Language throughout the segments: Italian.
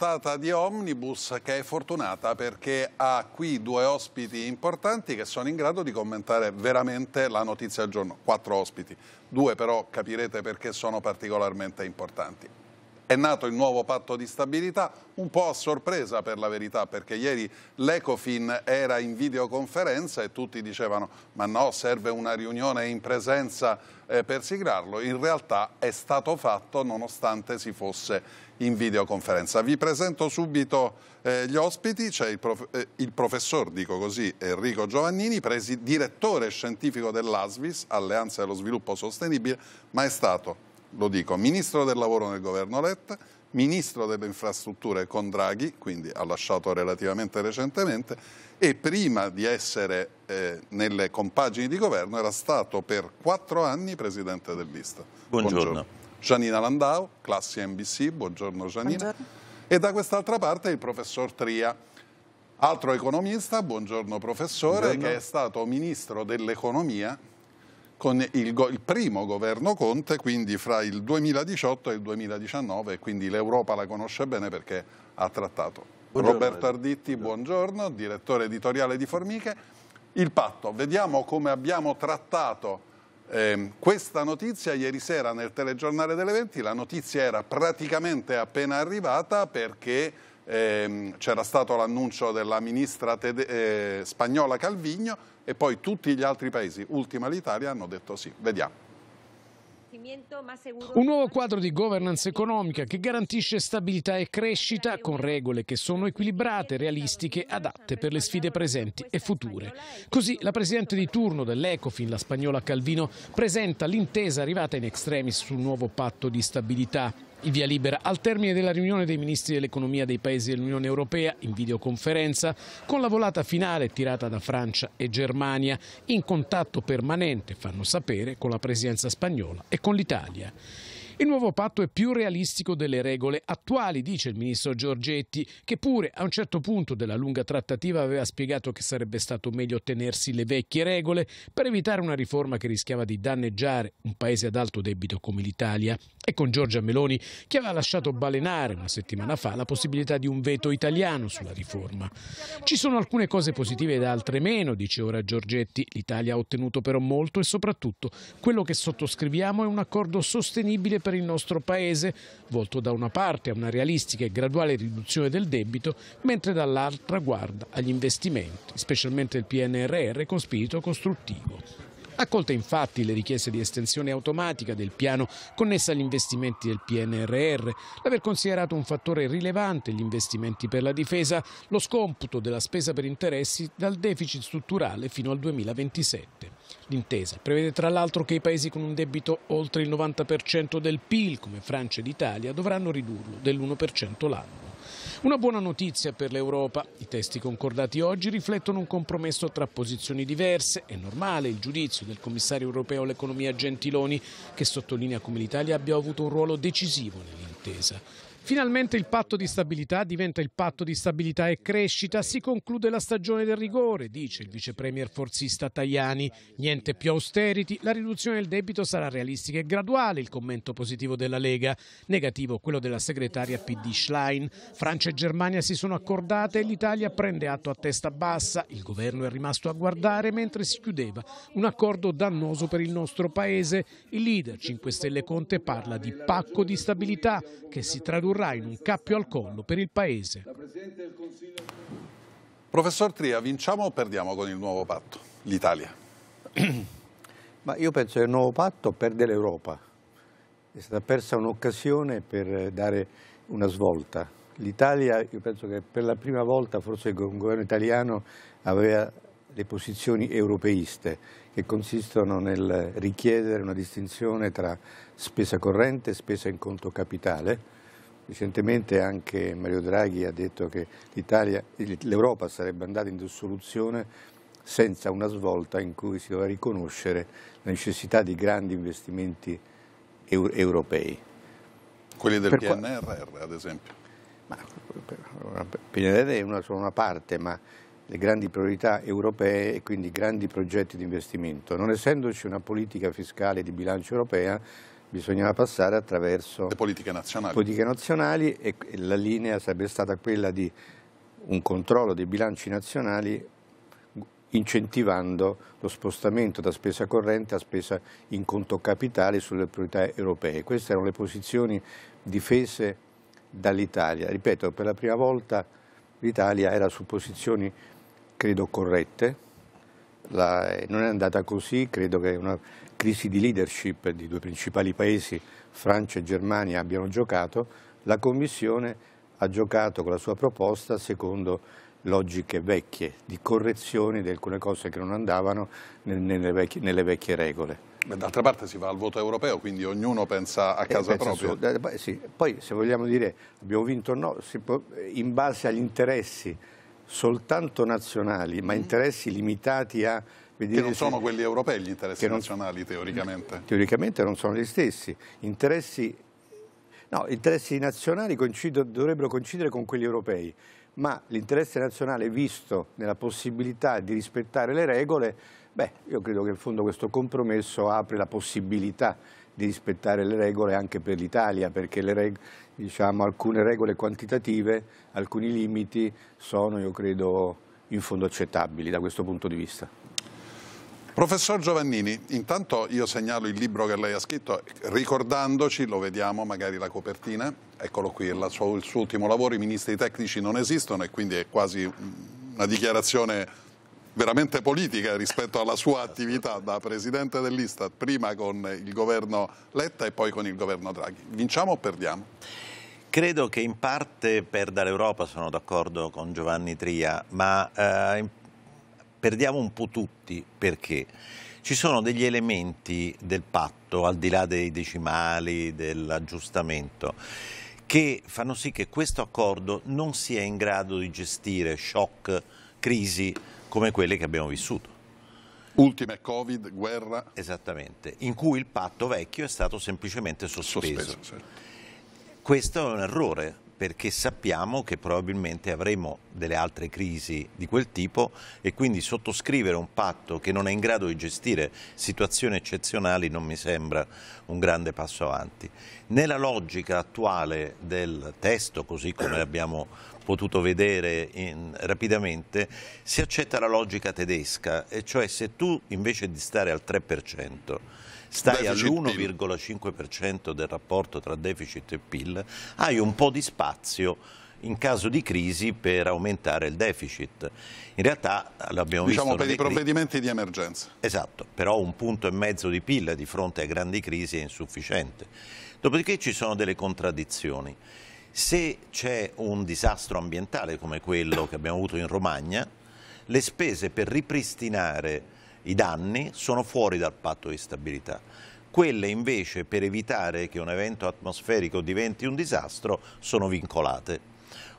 puntata di Omnibus che è fortunata perché ha qui due ospiti importanti che sono in grado di commentare veramente la notizia del giorno. Quattro ospiti, due però capirete perché sono particolarmente importanti. È nato il nuovo patto di stabilità, un po' a sorpresa per la verità, perché ieri l'Ecofin era in videoconferenza e tutti dicevano ma no, serve una riunione in presenza eh, per sigrarlo. In realtà è stato fatto nonostante si fosse in videoconferenza. Vi presento subito eh, gli ospiti, c'è il, prof eh, il, professor, dico così, Enrico Giovannini, direttore scientifico dell'ASVIS, Alleanza dello Sviluppo Sostenibile, ma è stato, lo dico, ministro del lavoro nel governo Letta, ministro delle infrastrutture con Draghi, quindi ha lasciato relativamente recentemente, e prima di essere eh, nelle compagini di governo era stato per quattro anni presidente dell'Ista. Buongiorno. Buongiorno. Gianina Landau, classe NBC, buongiorno Gianina. Buongiorno. E da quest'altra parte il professor Tria, altro economista, buongiorno professore, buongiorno. che è stato ministro dell'economia con il, il, primo governo Conte, quindi fra il 2018 e il 2019, quindi l'Europa la conosce bene perché ha trattato. Buongiorno, Roberto Arditti, buongiorno, direttore editoriale di Formiche. Il patto, vediamo come abbiamo trattato eh, questa notizia ieri sera nel telegiornale delle 20, la notizia era praticamente appena arrivata perché ehm, c'era stato l'annuncio della ministra eh, spagnola Calvigno e poi tutti gli altri paesi, ultima l'Italia, hanno detto sì, vediamo. Un nuovo quadro di governance economica che garantisce stabilità e crescita con regole che sono equilibrate, realistiche, adatte per le sfide presenti e future. Così la presidente di turno dell'Ecofin, la spagnola Calvino, presenta l'intesa arrivata in extremis sul nuovo patto di stabilità. In via libera al termine della riunione dei ministri dell'economia dei paesi dell'Unione Europea in videoconferenza con la volata finale tirata da Francia e Germania in contatto permanente, fanno sapere, con la presidenza spagnola e con l'Italia. Il nuovo patto è più realistico delle regole attuali, dice il ministro Giorgetti, che pure a un certo punto della lunga trattativa aveva spiegato che sarebbe stato meglio tenersi le vecchie regole per evitare una riforma che rischiava di danneggiare un paese ad alto debito come l'Italia. E con Giorgia Meloni che aveva lasciato balenare una settimana fa la possibilità di un veto italiano sulla riforma. Ci sono alcune cose positive ed altre meno, dice ora Giorgetti. L'Italia ha ottenuto però molto e soprattutto quello che sottoscriviamo è un accordo sostenibile per per il nostro Paese, volto da una parte a una realistica e graduale riduzione del debito, mentre dall'altra guarda agli investimenti, specialmente il PNRR, con spirito costruttivo. Accolte infatti le richieste di estensione automatica del piano connessa agli investimenti del PNRR, l'aver considerato un fattore rilevante gli investimenti per la difesa, lo scomputo della spesa per interessi dal deficit strutturale fino al 2027. L'intesa prevede tra l'altro che i paesi con un debito oltre il 90% del PIL, come Francia ed Italia, dovranno ridurlo dell'1% l'anno. Una buona notizia per l'Europa. I testi concordati oggi riflettono un compromesso tra posizioni diverse. È normale il giudizio del commissario europeo all'economia Gentiloni, che sottolinea come l'Italia abbia avuto un ruolo decisivo nell'intesa. Finalmente il patto di stabilità diventa il patto di stabilità e crescita, si conclude la stagione del rigore, dice il vicepremier forzista Tajani. Niente più austerity, la riduzione del debito sarà realistica e graduale, il commento positivo della Lega, negativo quello della segretaria PD Schlein. Francia e Germania si sono accordate e l'Italia prende atto a testa bassa, il governo è rimasto a guardare mentre si chiudeva un accordo dannoso per il nostro paese. Il leader 5 Stelle Conte parla di pacco di stabilità che si traduce tradurrà in un cappio al collo per il Paese. Professor Tria, vinciamo o perdiamo con il nuovo patto? L'Italia? Ma io penso che il nuovo patto perde l'Europa. È stata persa un'occasione per dare una svolta. L'Italia, io penso che per la prima volta forse un governo italiano aveva le posizioni europeiste che consistono nel richiedere una distinzione tra spesa corrente e spesa in conto capitale Recentemente anche Mario Draghi ha detto che l'Europa sarebbe andata in dissoluzione senza una svolta in cui si doveva riconoscere la necessità di grandi investimenti europei. Quelli del per PNRR, ad esempio? Ma, PNRR è una, solo una parte, ma le grandi priorità europee e quindi grandi progetti di investimento. Non essendoci una politica fiscale di bilancio europea, bisognava passare attraverso le politiche nazionali, politiche nazionali e la linea sarebbe stata quella di un controllo dei bilanci nazionali incentivando lo spostamento da spesa corrente a spesa in conto capitale sulle priorità europee. Queste erano le posizioni difese dall'Italia. Ripeto, per la prima volta l'Italia era su posizioni, credo, corrette. La, non è andata così, credo che una, crisi di leadership di due principali paesi, Francia e Germania, abbiano giocato, la Commissione ha giocato con la sua proposta secondo logiche vecchie, di correzione di alcune cose che non andavano nelle vecchie, nelle vecchie regole. D'altra parte si va al voto europeo, quindi ognuno pensa a eh, casa eh, pensa propria. Su, sì. Poi, se vogliamo dire, abbiamo vinto o no, può, eh, in base agli interessi soltanto nazionali, ma mm. interessi limitati a quindi che non sono quelli europei gli interessi non... nazionali teoricamente? Teoricamente non sono gli stessi. Interessi, no, interessi nazionali coincido... dovrebbero coincidere con quelli europei, ma l'interesse nazionale visto nella possibilità di rispettare le regole, beh, io credo che in fondo questo compromesso apre la possibilità di rispettare le regole anche per l'Italia, perché reg diciamo, alcune regole quantitative, alcuni limiti sono, io credo, in fondo accettabili da questo punto di vista. Professor Giovannini, intanto io segnalo il libro che lei ha scritto, ricordandoci, lo vediamo magari la copertina, eccolo qui, il suo, il suo ultimo lavoro, i ministri tecnici non esistono e quindi è quasi una dichiarazione veramente politica rispetto alla sua attività da presidente dell'Istat, prima con il governo Letta e poi con il governo Draghi. Vinciamo o perdiamo? Credo che in parte perda l'Europa, sono d'accordo con Giovanni Tria, ma eh, in perdiamo un po' tutti perché ci sono degli elementi del patto, al di là dei decimali, dell'aggiustamento, che fanno sì che questo accordo non sia in grado di gestire shock, crisi come quelle che abbiamo vissuto. Ultime Covid, guerra. Esattamente, in cui il patto vecchio è stato semplicemente sospeso. sospeso sì. Certo. Questo è un errore perché sappiamo che probabilmente avremo delle altre crisi di quel tipo e quindi sottoscrivere un patto che non è in grado di gestire situazioni eccezionali non mi sembra un grande passo avanti. Nella logica attuale del testo, così come l'abbiamo potuto vedere in, rapidamente, si accetta la logica tedesca, e cioè se tu invece di stare al 3% stai all'1,5% del rapporto tra deficit e PIL, hai un po' di spazio in caso di crisi per aumentare il deficit. In realtà l'abbiamo diciamo visto... Diciamo per i provvedimenti di emergenza. Esatto, però un punto e mezzo di PIL di fronte a grandi crisi è insufficiente. Dopodiché ci sono delle contraddizioni. Se c'è un disastro ambientale come quello che abbiamo avuto in Romagna, le spese per ripristinare i danni sono fuori dal patto di stabilità. Quelle invece per evitare che un evento atmosferico diventi un disastro sono vincolate.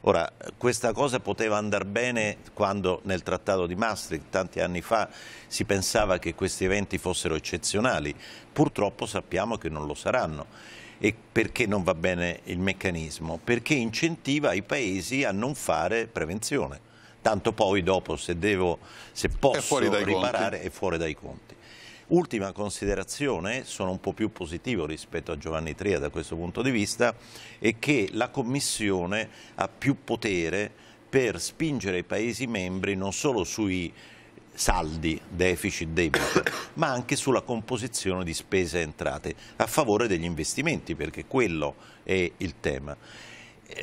Ora, questa cosa poteva andare bene quando nel Trattato di Maastricht, tanti anni fa, si pensava che questi eventi fossero eccezionali. Purtroppo sappiamo che non lo saranno. E perché non va bene il meccanismo? Perché incentiva i paesi a non fare prevenzione tanto poi dopo se, devo, se posso è riparare conti. è fuori dai conti. Ultima considerazione, sono un po' più positivo rispetto a Giovanni Tria da questo punto di vista, è che la Commissione ha più potere per spingere i Paesi membri non solo sui saldi deficit debito, ma anche sulla composizione di spese e entrate a favore degli investimenti, perché quello è il tema.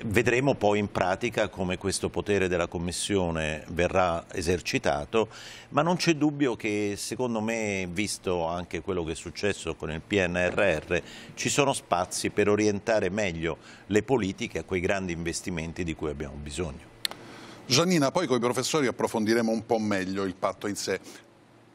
Vedremo poi in pratica come questo potere della Commissione verrà esercitato, ma non c'è dubbio che secondo me, visto anche quello che è successo con il PNRR, ci sono spazi per orientare meglio le politiche a quei grandi investimenti di cui abbiamo bisogno. Giannina, poi con i professori approfondiremo un po' meglio il patto in sé.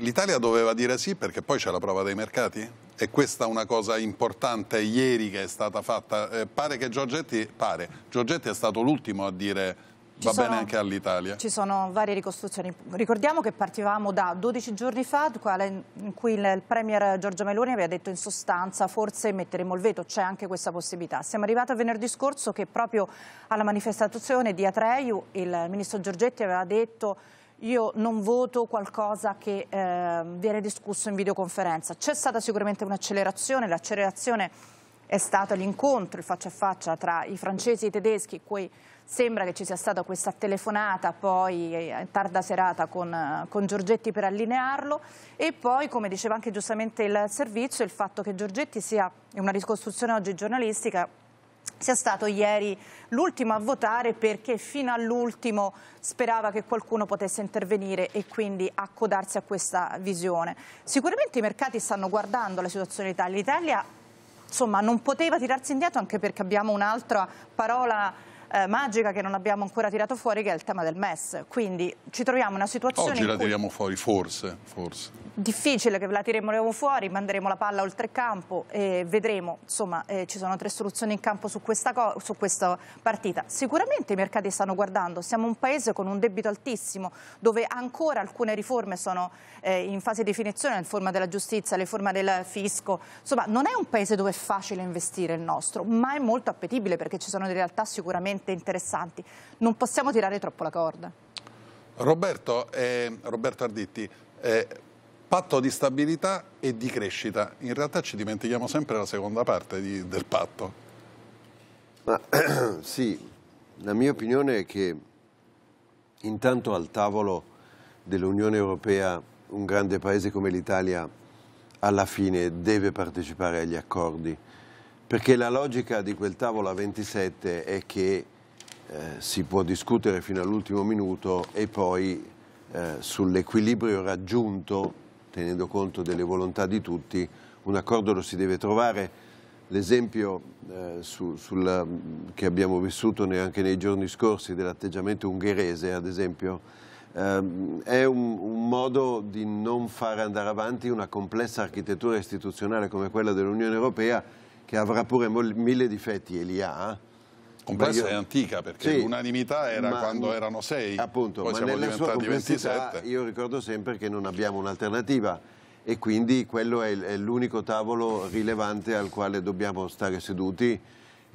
L'Italia doveva dire sì perché poi c'è la prova dei mercati? E questa è una cosa importante ieri che è stata fatta. Eh, pare che Giorgetti, pare, Giorgetti è stato l'ultimo a dire ci Va sono, bene anche all'Italia. Ci sono varie ricostruzioni. Ricordiamo che partivamo da 12 giorni fa, in cui il Premier Giorgio Meloni aveva detto in sostanza forse metteremo il veto, c'è anche questa possibilità. Siamo arrivati a venerdì scorso che proprio alla manifestazione di Atreiu il Ministro Giorgetti aveva detto io non voto qualcosa che eh, viene discusso in videoconferenza. C'è stata sicuramente un'accelerazione, l'accelerazione è stato l'incontro, il faccia a faccia tra i francesi e i tedeschi, cui sembra che ci sia stata questa telefonata poi in eh, tarda serata con, eh, con, Giorgetti per allinearlo e poi, come diceva anche giustamente il servizio, il fatto che Giorgetti sia, in una ricostruzione oggi giornalistica, sia stato ieri l'ultimo a votare perché fino all'ultimo sperava che qualcuno potesse intervenire e quindi accodarsi a questa visione. Sicuramente i mercati stanno guardando la situazione in Italia. L'Italia non poteva tirarsi indietro anche perché abbiamo un'altra parola eh, magica che non abbiamo ancora tirato fuori che è il tema del MES. Quindi ci troviamo in una situazione Oggi la tiriamo fuori, forse, forse. Difficile che la tireremo fuori, manderemo la palla oltre campo e vedremo, insomma, eh, ci sono tre soluzioni in campo su questa, su questa partita. Sicuramente i mercati stanno guardando, siamo un paese con un debito altissimo dove ancora alcune riforme sono eh, in fase di definizione, in forma della giustizia, le forme del fisco, insomma non è un paese dove è facile investire il nostro, ma è molto appetibile perché ci sono delle realtà sicuramente veramente interessanti. Non possiamo tirare troppo la corda. Roberto, eh, Roberto Arditti, eh, patto di stabilità e di crescita. In realtà ci dimentichiamo sempre la seconda parte di, del patto. Ma sì, la mia opinione è che intanto al tavolo dell'Unione Europea un grande paese come l'Italia alla fine deve partecipare agli accordi, perché la logica di quel tavolo a 27 è che eh, si può discutere fino all'ultimo minuto e poi eh, sull'equilibrio raggiunto, tenendo conto delle volontà di tutti, un accordo lo si deve trovare. L'esempio eh, su, mm, che abbiamo vissuto ne, anche nei giorni scorsi dell'atteggiamento ungherese, ad esempio, ehm, è un, un modo di non fare andare avanti una complessa architettura istituzionale come quella dell'Unione Europea che avrà pure mille difetti e li ha, complessa e antica perché sì, l'unanimità era ma, quando erano sei, appunto, poi siamo diventati 27. Io ricordo sempre che non abbiamo un'alternativa e quindi quello è l'unico tavolo rilevante al quale dobbiamo stare seduti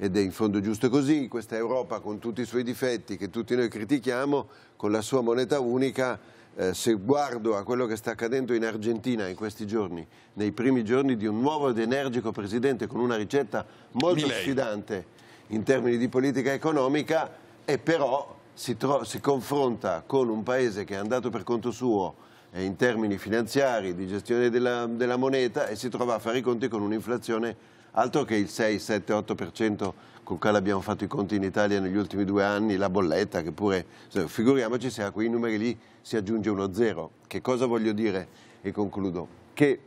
ed è in fondo giusto così, questa Europa con tutti i suoi difetti che tutti noi critichiamo, con la sua moneta unica, eh, se guardo a quello che sta accadendo in Argentina in questi giorni, nei primi giorni di un nuovo ed energico presidente con una ricetta molto Milei. sfidante in termini di politica economica e però si, si confronta con un paese che è andato per conto suo eh, in termini finanziari, di gestione della, della, moneta e si trova a fare i conti con un'inflazione altro che il 6, 7, 8% con il quale abbiamo fatto i conti in Italia negli ultimi due anni, la bolletta che pure, figuriamoci se a quei numeri lì si aggiunge uno zero. Che cosa voglio dire e concludo? Che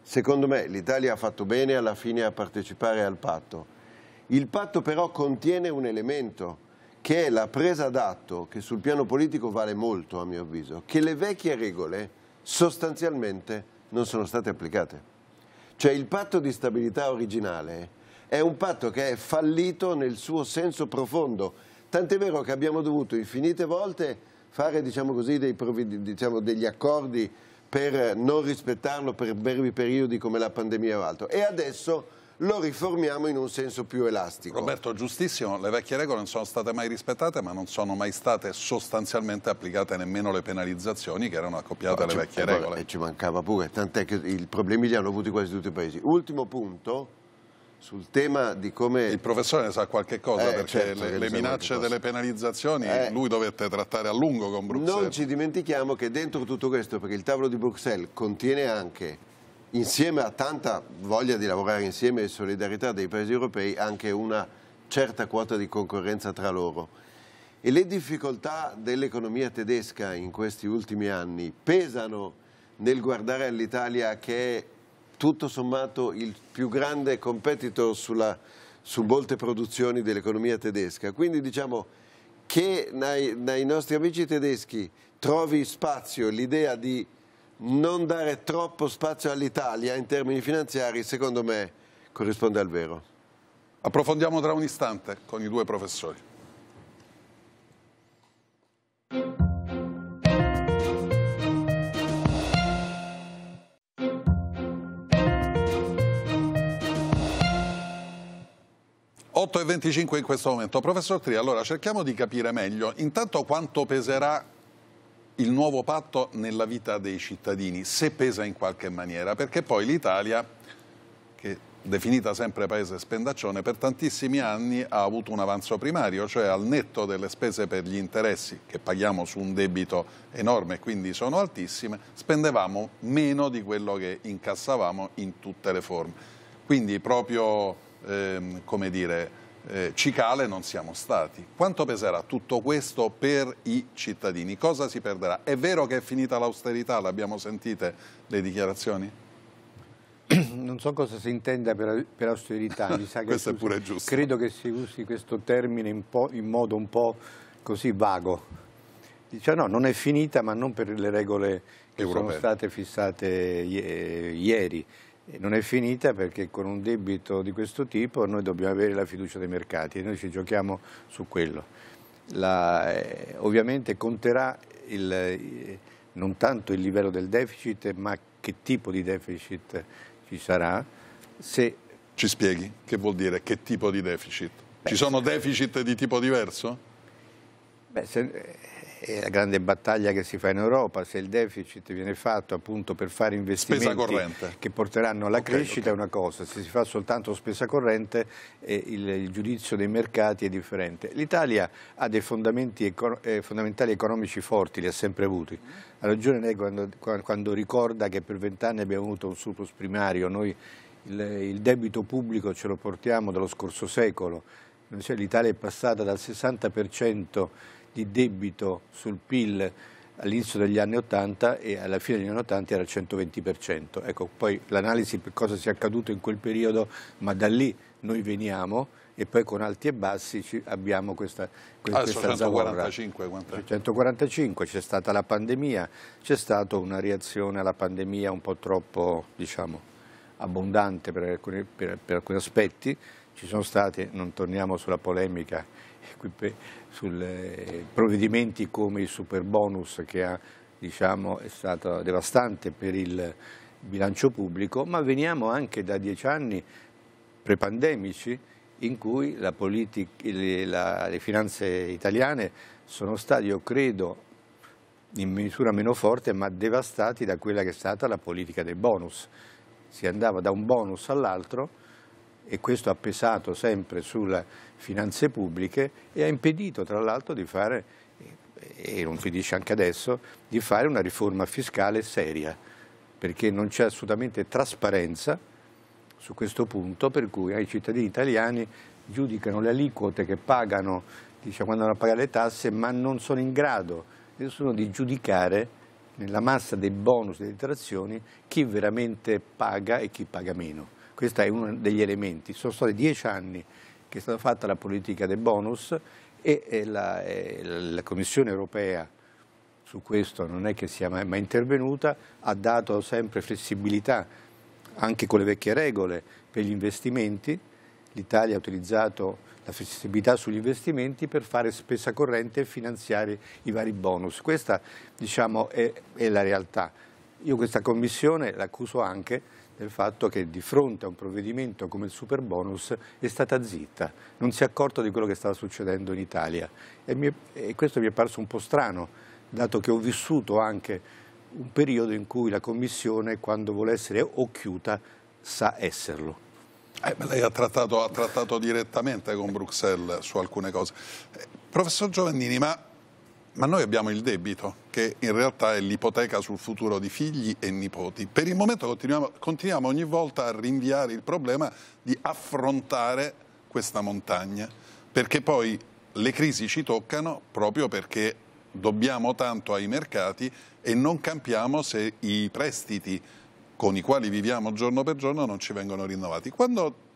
secondo me l'Italia ha fatto bene alla fine a partecipare al patto, il patto però contiene un elemento che è la presa d'atto, che sul piano politico vale molto a mio avviso, che le vecchie regole sostanzialmente non sono state applicate. Cioè il patto di stabilità originale è un patto che è fallito nel suo senso profondo, tant'è vero che abbiamo dovuto infinite volte fare diciamo così, dei, diciamo, degli accordi per non rispettarlo per brevi periodi come la pandemia o altro. E adesso lo riformiamo in un senso più elastico. Roberto, giustissimo, le vecchie regole non sono state mai rispettate, ma non sono mai state sostanzialmente applicate nemmeno le penalizzazioni che erano accoppiate no, alle vecchie regole. e ci mancava pure, tant'è che i problemi li hanno avuti quasi tutti i paesi. Ultimo punto sul tema di come... Il professore ne sa qualche cosa, eh, perché certo, le, le minacce delle penalizzazioni eh, lui dovette trattare a lungo con Bruxelles. Non ci dimentichiamo che dentro tutto questo, perché il tavolo di Bruxelles contiene anche insieme a tanta voglia di lavorare insieme e solidarietà dei paesi europei, anche una certa quota di concorrenza tra loro. E le difficoltà dell'economia tedesca in questi ultimi anni pesano nel guardare all'Italia che è tutto sommato il più grande competitor sulla, su molte produzioni dell'economia tedesca. Quindi diciamo che nei, nei nostri amici tedeschi trovi spazio l'idea di non dare troppo spazio all'Italia in termini finanziari, secondo me, corrisponde al vero. Approfondiamo tra un istante con i due professori. e 25 in questo momento. Professor Tri, allora cerchiamo di capire meglio intanto quanto peserà il nuovo patto nella vita dei cittadini, se pesa in qualche maniera, perché poi l'Italia, che definita sempre paese spendaccione, per tantissimi anni ha avuto un avanzo primario, cioè al netto delle spese per gli interessi che paghiamo su un debito enorme e quindi sono altissime, spendevamo meno di quello che incassavamo in tutte le forme. Quindi proprio, ehm, come dire, eh, cicale non siamo stati. Quanto peserà tutto questo per i cittadini? Cosa si perderà? È vero che è finita l'austerità, l'abbiamo sentite le dichiarazioni? Non so cosa si intenda per, per austerità, mi sa che è pure usi, giusto. credo che si usi questo termine in, in modo un po' così vago. Dice no, non è finita ma non per le regole che Europeo. sono state fissate ieri non è finita perché con un debito di questo tipo noi dobbiamo avere la fiducia dei mercati e noi ci giochiamo su quello. La, eh, ovviamente conterà il, eh, non tanto il livello del deficit ma che tipo di deficit ci sarà. Se... Ci spieghi che vuol dire che tipo di deficit? Beh, ci sono deficit di tipo diverso? Beh, se, eh, è la grande battaglia che si fa in Europa, se il deficit viene fatto appunto per fare investimenti che porteranno alla okay, crescita okay. è una cosa, se si fa soltanto spesa corrente eh, il, il, giudizio dei mercati è differente. L'Italia ha dei econo eh, fondamentali economici forti, li ha sempre avuti. Ha ragione lei quando, quando ricorda che per vent'anni abbiamo avuto un surplus primario, noi il, il debito pubblico ce lo portiamo dallo scorso secolo, l'Italia è passata dal 60% di debito sul PIL all'inizio degli anni 80 e alla fine degli anni 80 era il 120%. Ecco, poi l'analisi per cosa sia accaduto in quel periodo, ma da lì noi veniamo e poi con alti e bassi abbiamo questa, questa Adesso 145, 145, c'è stata la pandemia, c'è stata una reazione alla pandemia un po' troppo, diciamo, abbondante per alcuni, per, per alcuni aspetti, ci sono state, non torniamo sulla polemica, sui eh, provvedimenti come il super bonus che ha, diciamo, è stato devastante per il bilancio pubblico, ma veniamo anche da dieci anni prepandemici in cui le, la, le finanze italiane sono state, io credo, in misura meno forte, ma devastati da quella che è stata la politica dei bonus. Si andava da un bonus all'altro e questo ha pesato sempre sulla finanze pubbliche e ha impedito tra l'altro di fare, e non finisce anche adesso, di fare una riforma fiscale seria, perché non c'è assolutamente trasparenza su questo punto, per cui ai cittadini italiani giudicano le aliquote che pagano diciamo, quando hanno a pagare le tasse, ma non sono in grado nessuno di giudicare nella massa dei bonus e delle interazioni chi veramente paga e chi paga meno. Questo è uno degli elementi. Sono stati dieci anni che è stata fatta la politica dei bonus e la, la Commissione europea su questo non è che sia mai intervenuta, ha dato sempre flessibilità anche con le vecchie regole per gli investimenti, l'Italia ha utilizzato la flessibilità sugli investimenti per fare spesa corrente e finanziare i vari bonus. Questa diciamo, è, è la realtà. Io questa Commissione l'accuso anche del fatto che di fronte a un provvedimento come il super bonus è stata zitta, non si è accorta di quello che stava succedendo in Italia e, mi e questo mi è parso un po' strano, dato che ho vissuto anche un periodo in cui la Commissione, quando vuole essere occhiuta, sa esserlo. Eh, lei ha trattato, ha trattato direttamente con Bruxelles su alcune cose. Eh, professor Giovannini, ma ma noi abbiamo il debito, che in realtà è l'ipoteca sul futuro di figli e nipoti. Per il momento continuiamo, continuiamo ogni volta a rinviare il problema di affrontare questa montagna, perché poi le crisi ci toccano proprio perché dobbiamo tanto ai mercati e non campiamo se i prestiti con i quali viviamo giorno per giorno non ci vengono rinnovati. Quando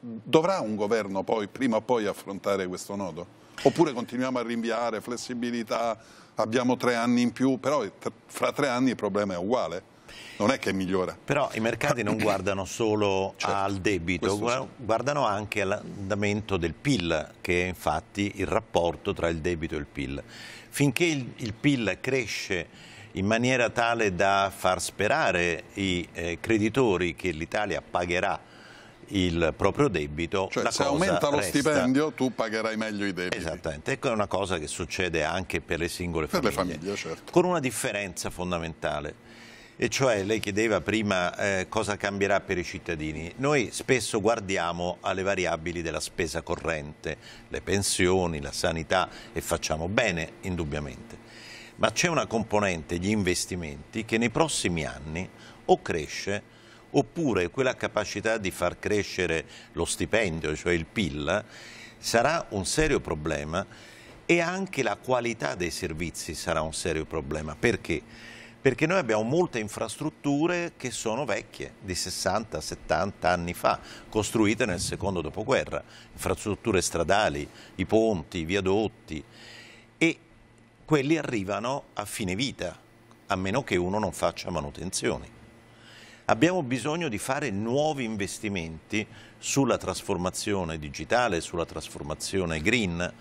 dovrà un governo poi, prima o poi, affrontare questo nodo? Oppure continuiamo a rinviare, flessibilità, abbiamo tre anni in più, però fra tre anni il problema è uguale non è che migliora. Però i mercati non guardano solo certo, al debito, guardano sì. anche all'andamento del PIL, che è infatti il rapporto tra il debito e il PIL. Finché il, il PIL cresce in maniera tale da far sperare i eh, creditori che l'Italia pagherà il proprio debito. Cioè se aumenta lo resta... stipendio tu pagherai meglio i debiti. Esattamente, ecco è una cosa che succede anche per le singole famiglie. Per le famiglie, certo. Con una differenza fondamentale. E cioè lei chiedeva prima eh, cosa cambierà per i cittadini. Noi spesso guardiamo alle variabili della spesa corrente, le pensioni, la sanità e facciamo bene indubbiamente. Ma c'è una componente, gli investimenti, che nei prossimi anni o cresce oppure quella capacità di far crescere lo stipendio, cioè il PIL, sarà un serio problema e anche la qualità dei servizi sarà un serio problema. Perché? Perché noi abbiamo molte infrastrutture che sono vecchie, di 60-70 anni fa, costruite nel secondo dopoguerra, infrastrutture stradali, i ponti, i viadotti, e quelli arrivano a fine vita, a meno che uno non faccia manutenzioni abbiamo bisogno di fare nuovi investimenti sulla trasformazione digitale, sulla trasformazione green.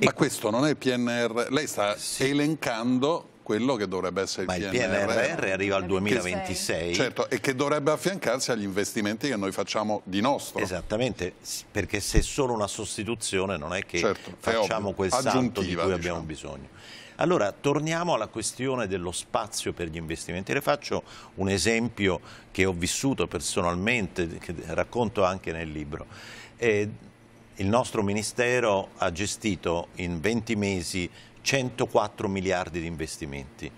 Ma questo non è il PNR, lei sta sì. elencando quello che dovrebbe essere il, il PNRR. Ma il PNRR arriva al 2026. Che, certo, e che dovrebbe affiancarsi agli investimenti che noi facciamo di nostro. Esattamente, perché se è solo una sostituzione non è che certo, facciamo quel salto di cui abbiamo diciamo. bisogno. Allora torniamo alla questione dello spazio per gli investimenti. Le faccio un esempio che ho vissuto personalmente, che racconto anche nel libro. Eh, il nostro Ministero ha gestito in 20 mesi 104 miliardi di investimenti,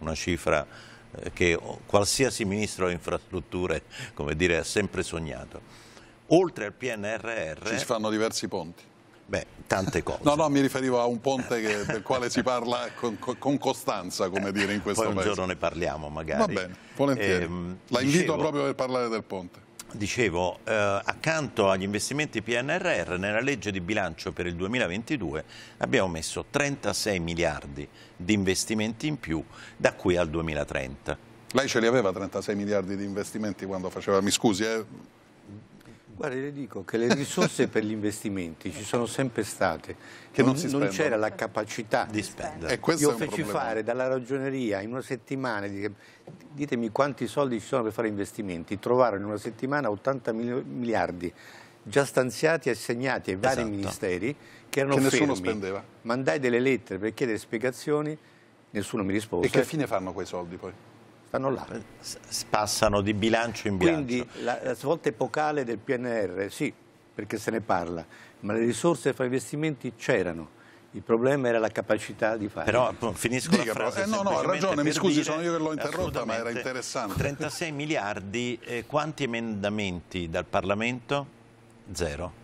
una cifra eh, che qualsiasi ministro delle infrastrutture dire, ha sempre sognato. Oltre al PNRR... Ci si fanno diversi ponti. Beh, tante cose. No, no, mi riferivo a un ponte che, del quale si parla con, con, costanza, come eh, dire, in questo Poi un paese. giorno ne parliamo magari. Va bene, volentieri. Eh, La invito dicevo, proprio per parlare del ponte. Dicevo, eh, accanto agli investimenti PNRR, nella legge di bilancio per il 2022 abbiamo messo 36 miliardi di investimenti in più da qui al 2030. Lei ce li aveva 36 miliardi di investimenti quando faceva, mi scusi, eh? Guarda, le dico che le risorse per gli investimenti ci sono sempre state, che non, non c'era la capacità di spendere. Eh, Io feci fare dalla ragioneria in una settimana, ditemi quanti soldi ci sono per fare investimenti, trovarono in una settimana 80 miliardi già stanziati e assegnati ai esatto. vari ministeri che erano che fermi. nessuno spendeva. Mandai delle lettere per chiedere spiegazioni, nessuno mi rispose. E che fine fanno quei soldi poi? annullare. Passano di bilancio in bilancio. Quindi la, la svolta epocale del PNR, sì, perché se ne parla, ma le risorse fra investimenti c'erano. Il problema era la capacità di fare. Però finisco Dica, la frase. Eh, no, no, ha ragione, mi scusi, dire, sono io che l'ho interrotta, ma era interessante. 36 miliardi, eh, quanti emendamenti dal Parlamento? Zero.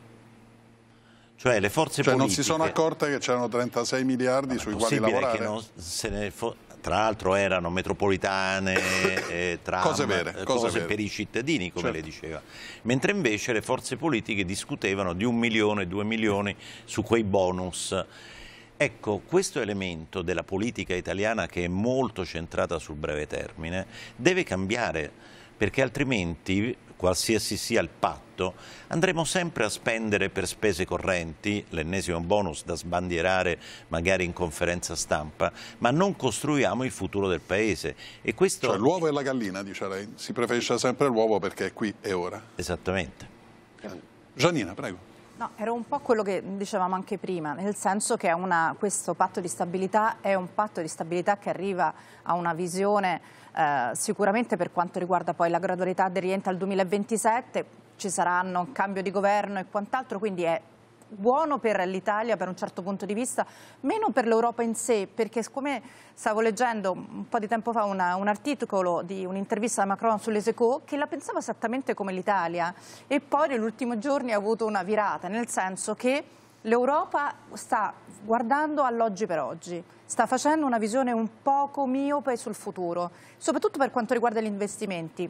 Cioè le forze cioè, politiche... non si sono accorte che c'erano 36 miliardi sui quali lavorare? Che non se ne fo- tra l'altro erano metropolitane, eh, tram, cose, vere, eh, cose, cose per i cittadini, come certo. lei diceva. Mentre invece le forze politiche discutevano di un milione, due milioni su quei bonus. Ecco, questo elemento della politica italiana che è molto centrata sul breve termine deve cambiare perché altrimenti qualsiasi sia il patto, andremo sempre a spendere per spese correnti, l'ennesimo bonus da sbandierare magari in conferenza stampa, ma non costruiamo il futuro del Paese. E questo... Cioè l'uovo e la gallina, dice lei, si preferisce sempre l'uovo perché è qui e ora. Esattamente. Giannina, prego. No, era un po' quello che dicevamo anche prima, nel senso che una, questo patto di stabilità è un patto di stabilità che arriva a una visione eh, sicuramente per quanto riguarda poi la gradualità del rientro al 2027 ci saranno un cambio di governo e quant'altro, quindi è buono per l'Italia per un certo punto di vista, meno per l'Europa in sé, perché come stavo leggendo un po' di tempo fa una, un articolo di un'intervista da Macron sull'Eseco che la pensava esattamente come l'Italia e poi negli ultimi giorni ha avuto una virata, nel senso che L'Europa sta guardando all'oggi per oggi, sta facendo una visione un poco miope sul futuro, soprattutto per quanto riguarda gli investimenti.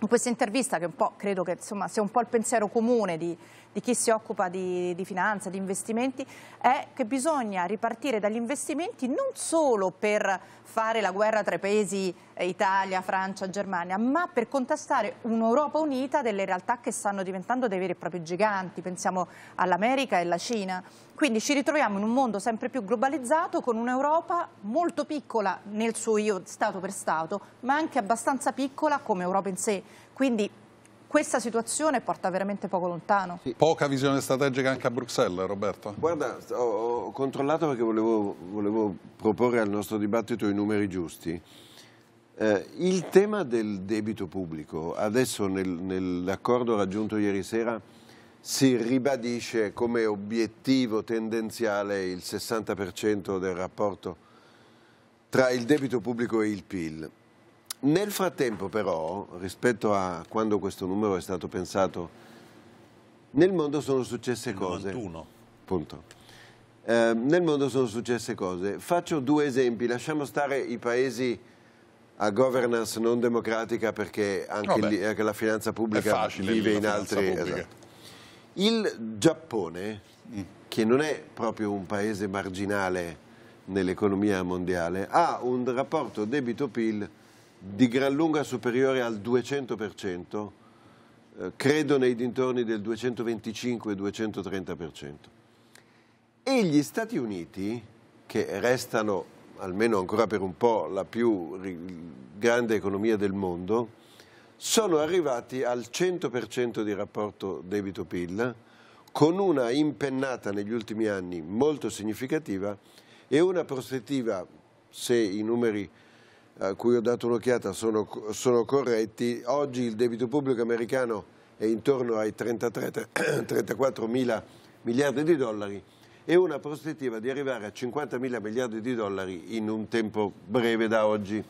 In questa intervista, che un credo che insomma, sia un po' il pensiero comune di, di chi si occupa di, di finanza, di investimenti, è che bisogna ripartire dagli investimenti non solo per fare la guerra tra i paesi eh, Italia, Francia, Germania, ma per contestare un'Europa unita delle realtà che stanno diventando dei veri e propri giganti, pensiamo all'America e alla Cina. Quindi ci ritroviamo in un mondo sempre più globalizzato con un'Europa molto piccola nel suo io Stato per Stato, ma anche abbastanza piccola come Europa in sé. Quindi questa situazione porta veramente poco lontano. Sì. Poca visione strategica anche a Bruxelles, Roberto. Guarda, ho controllato perché volevo, volevo proporre al nostro dibattito i numeri giusti. Eh, il tema del debito pubblico, adesso nel, nell'accordo raggiunto ieri sera, si ribadisce come obiettivo tendenziale il 60% del rapporto tra il debito pubblico e il PIL. Nel frattempo però, rispetto a quando questo numero è stato pensato, nel mondo sono successe cose. 91. Punto. Eh, nel mondo sono successe cose. Faccio due esempi, lasciamo stare i paesi a governance non democratica perché anche, lì, anche la finanza pubblica vive in altri... Esatto. Il Giappone, mm. che non è proprio un paese marginale nell'economia mondiale, ha un rapporto debito-PIL di gran lunga superiore al 200%, eh, credo nei dintorni del 225-230%. E gli Stati Uniti, che restano almeno ancora per un po' la più grande economia del mondo, sono arrivati al 100% di rapporto debito-PIL, con una impennata negli ultimi anni molto significativa e una prospettiva, se i numeri a cui ho dato un'occhiata sono, sono, corretti, oggi il debito pubblico americano è intorno ai 33, 34 mila miliardi di dollari e una prospettiva di arrivare a 50 mila miliardi di dollari in un tempo breve da oggi.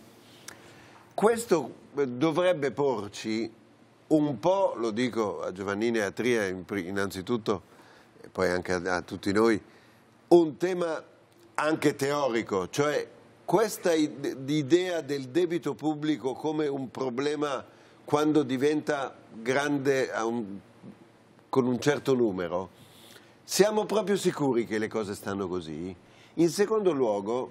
Questo eh, dovrebbe porci un po', lo dico a Giovannini e a Tria innanzitutto, e poi anche a, a tutti noi, un tema anche teorico, cioè questa idea del debito pubblico come un problema quando diventa grande un, con un certo numero, siamo proprio sicuri che le cose stanno così? In secondo luogo,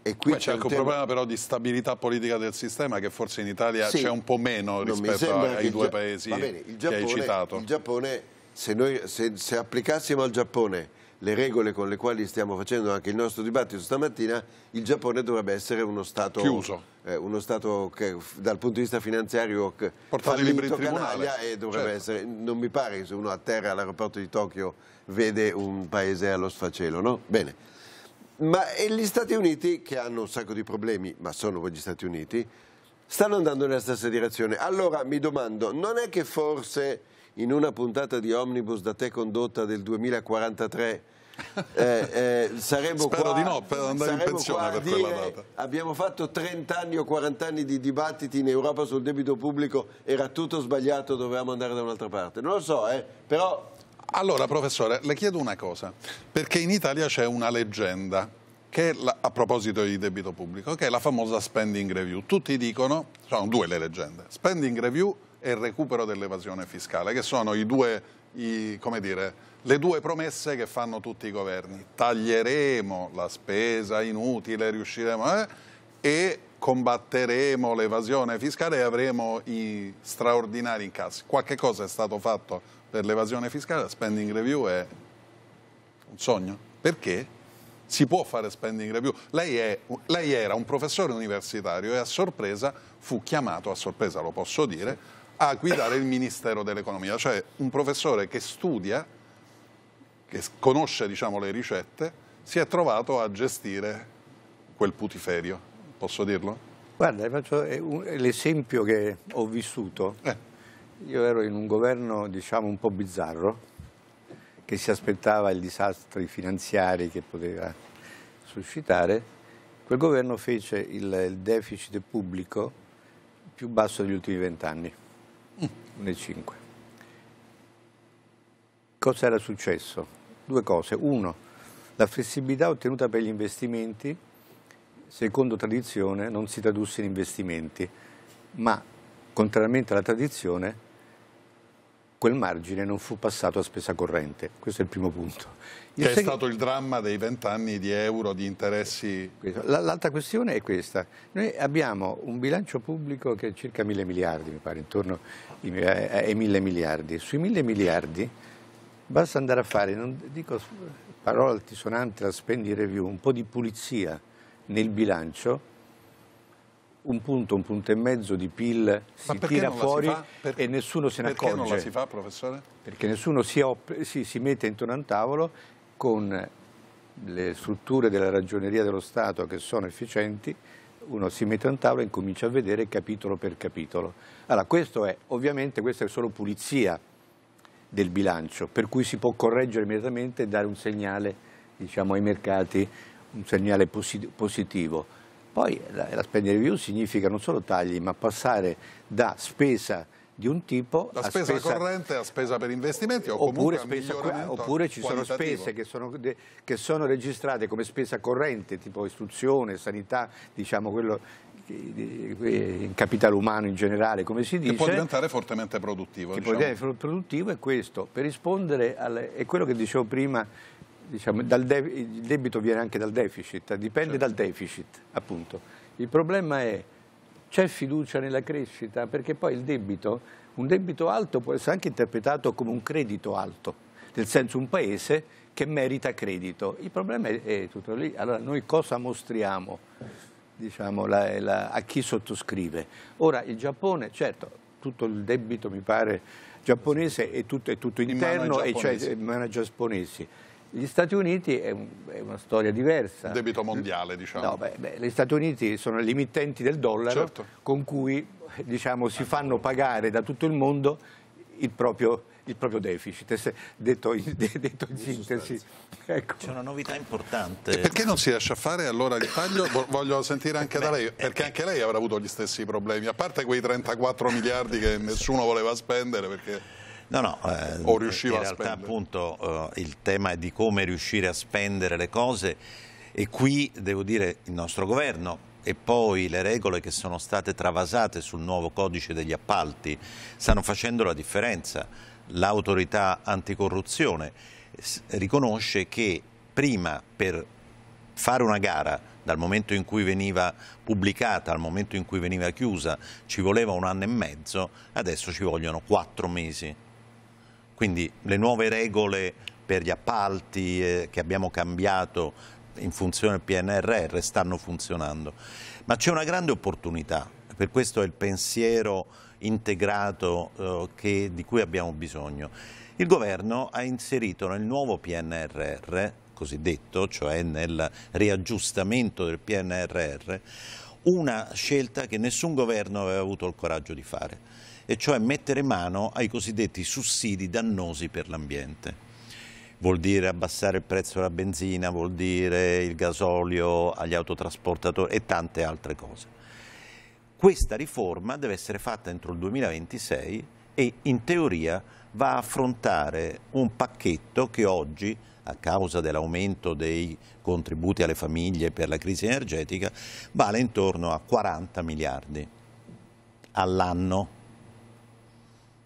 e qui c'è anche un, tema... problema però di stabilità politica del sistema che forse in Italia sì, c'è un po' meno rispetto ai due Gia... paesi bene, Giappone, che hai citato. Il Giappone, se, noi, se, se applicassimo al Giappone le regole con le quali stiamo facendo anche il nostro dibattito stamattina, il Giappone dovrebbe essere uno Stato... Chiuso. Eh, uno Stato che dal punto di vista finanziario portato in tribunale e dovrebbe certo. essere, non mi pare che se uno atterra all'aeroporto di Tokyo vede un paese allo sfacelo, no? Bene. Ma gli Stati Uniti, che hanno un sacco di problemi, ma sono gli Stati Uniti, stanno andando nella stessa direzione. Allora mi domando, non è che forse in una puntata di Omnibus da te condotta del 2043 eh, eh, saremmo Spero qua, di no, per andare in pensione per dire, quella data. Abbiamo fatto 30 anni o 40 anni di dibattiti in Europa sul debito pubblico, era tutto sbagliato, dovevamo andare da un'altra parte. Non lo so, eh, però... Allora, professore, le chiedo una cosa, perché in Italia c'è una leggenda la, a proposito di debito pubblico, che è la famosa spending review. Tutti dicono, sono due le leggende, spending review e il recupero dell'evasione fiscale, che sono i due, i, dire, le due promesse che fanno tutti i governi. Taglieremo la spesa inutile, riusciremo eh, e combatteremo l'evasione fiscale e avremo i straordinari incassi. Qualche cosa è stato fatto per l'evasione fiscale, la spending review è un sogno. Perché? si può fare spending review. Lei, è, lei, era un professore universitario e a sorpresa fu chiamato, a sorpresa lo posso dire, a guidare il Ministero dell'Economia, cioè un professore che studia, che conosce diciamo, le ricette, si è trovato a gestire quel putiferio, posso dirlo? Guarda, faccio l'esempio che ho vissuto. Eh. Io ero in un governo, diciamo, un po' bizzarro, che si aspettava i disastri finanziari che poteva suscitare. Quel governo fece il, il deficit pubblico più basso degli ultimi vent'anni. 1 5. Cosa era successo? Due cose. Uno, la flessibilità ottenuta per gli investimenti, secondo tradizione, non si tradusse in investimenti, ma contrariamente alla tradizione quel margine non fu passato a spesa corrente. Questo è il primo punto. Il che è stato il dramma dei vent'anni di euro di interessi. L'altra questione è questa. Noi abbiamo un bilancio pubblico che è circa mille miliardi, mi pare, intorno eh, eh, ai mille miliardi. Sui mille miliardi basta andare a fare, non dico parola altisonante, la spendi review, un po' di pulizia nel bilancio un punto, un punto e mezzo di PIL si tira fuori per... e nessuno se ne perché accorge. Perché non la si fa, professore? Perché nessuno si, si, si mette intorno a un tavolo con le strutture della ragioneria dello Stato che sono efficienti, uno si mette a un tavolo e comincia a vedere capitolo per capitolo. Allora, questo è, ovviamente, questa è solo pulizia del bilancio, per cui si può correggere immediatamente e dare un segnale, diciamo, ai mercati, un segnale positivo poi la, la spending review significa non solo tagli, ma passare da spesa di un tipo la spesa, spesa corrente a spesa per investimenti o oppure, spesa, oppure ci sono spese che sono, che sono, registrate come spesa corrente tipo istruzione, sanità diciamo quello capitale umano in generale come si dice che può diventare fortemente produttivo che diciamo. può diventare produttivo è questo per rispondere al, è quello che dicevo prima diciamo, de il debito viene anche dal deficit, dipende certo. dal deficit appunto. Il problema è c'è fiducia nella crescita perché poi il debito, un debito alto può essere anche interpretato come un credito alto, nel senso un paese che merita credito. Il problema è, è tutto lì, allora noi cosa mostriamo diciamo, la, la, a chi sottoscrive? Ora il Giappone, certo, tutto il debito mi pare giapponese è tutto, è tutto interno in e cioè in ai giapponesi. Gli Stati Uniti è, un, è una storia diversa. Il debito mondiale, diciamo. No, beh, beh, gli Stati Uniti sono gli emittenti del dollaro certo. con cui diciamo, si fanno pagare da tutto il mondo il proprio, il proprio deficit, detto in, detto in sintesi. Ecco. C'è una novità importante. E perché non si lascia fare allora il taglio? Voglio sentire anche Beh, da lei, perché eh, anche lei avrà avuto gli stessi problemi, a parte quei 34 miliardi che nessuno voleva spendere perché... No, no, eh, o riusciva in realtà spendere. appunto eh, il tema è di come riuscire a spendere le cose e qui devo dire il nostro governo e poi le regole che sono state travasate sul nuovo codice degli appalti stanno facendo la differenza. L'autorità anticorruzione riconosce che prima per fare una gara dal momento in cui veniva pubblicata al momento in cui veniva chiusa ci voleva un anno e mezzo, adesso ci vogliono quattro mesi. Quindi le nuove regole per gli appalti eh, che abbiamo cambiato in funzione del PNRR stanno funzionando. Ma c'è una grande opportunità, per questo è il pensiero integrato eh, che, di cui abbiamo bisogno. Il governo ha inserito nel nuovo PNRR, cosiddetto, cioè nel riaggiustamento del PNRR, una scelta che nessun governo aveva avuto il coraggio di fare, e cioè mettere mano ai cosiddetti sussidi dannosi per l'ambiente. Vuol dire abbassare il prezzo della benzina, vuol dire il gasolio agli autotrasportatori e tante altre cose. Questa riforma deve essere fatta entro il 2026 e in teoria va a affrontare un pacchetto che oggi a causa dell'aumento dei contributi alle famiglie per la crisi energetica, vale intorno a 40 miliardi all'anno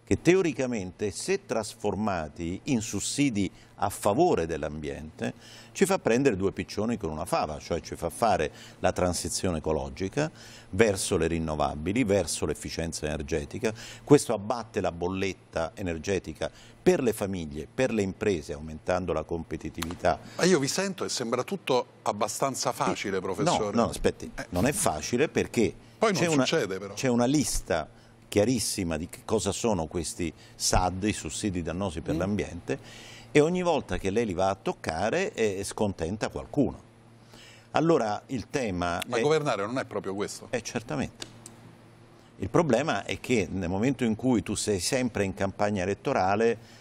che teoricamente se trasformati in sussidi a favore dell'ambiente ci fa prendere due piccioni con una fava, cioè ci fa fare la transizione ecologica verso le rinnovabili, verso l'efficienza energetica, questo abbatte la bolletta energetica per le famiglie, per le imprese, aumentando la competitività. Ma io vi sento e sembra tutto abbastanza facile, professore. No, no aspetti, eh. non è facile perché c'è una, una lista chiarissima di cosa sono questi SAD, i sussidi dannosi per mm. l'ambiente, e ogni volta che lei li va a toccare eh, scontenta qualcuno. Allora il tema... Ma è... governare non è proprio questo? Eh, certamente. Il problema è che nel momento in cui tu sei sempre in campagna elettorale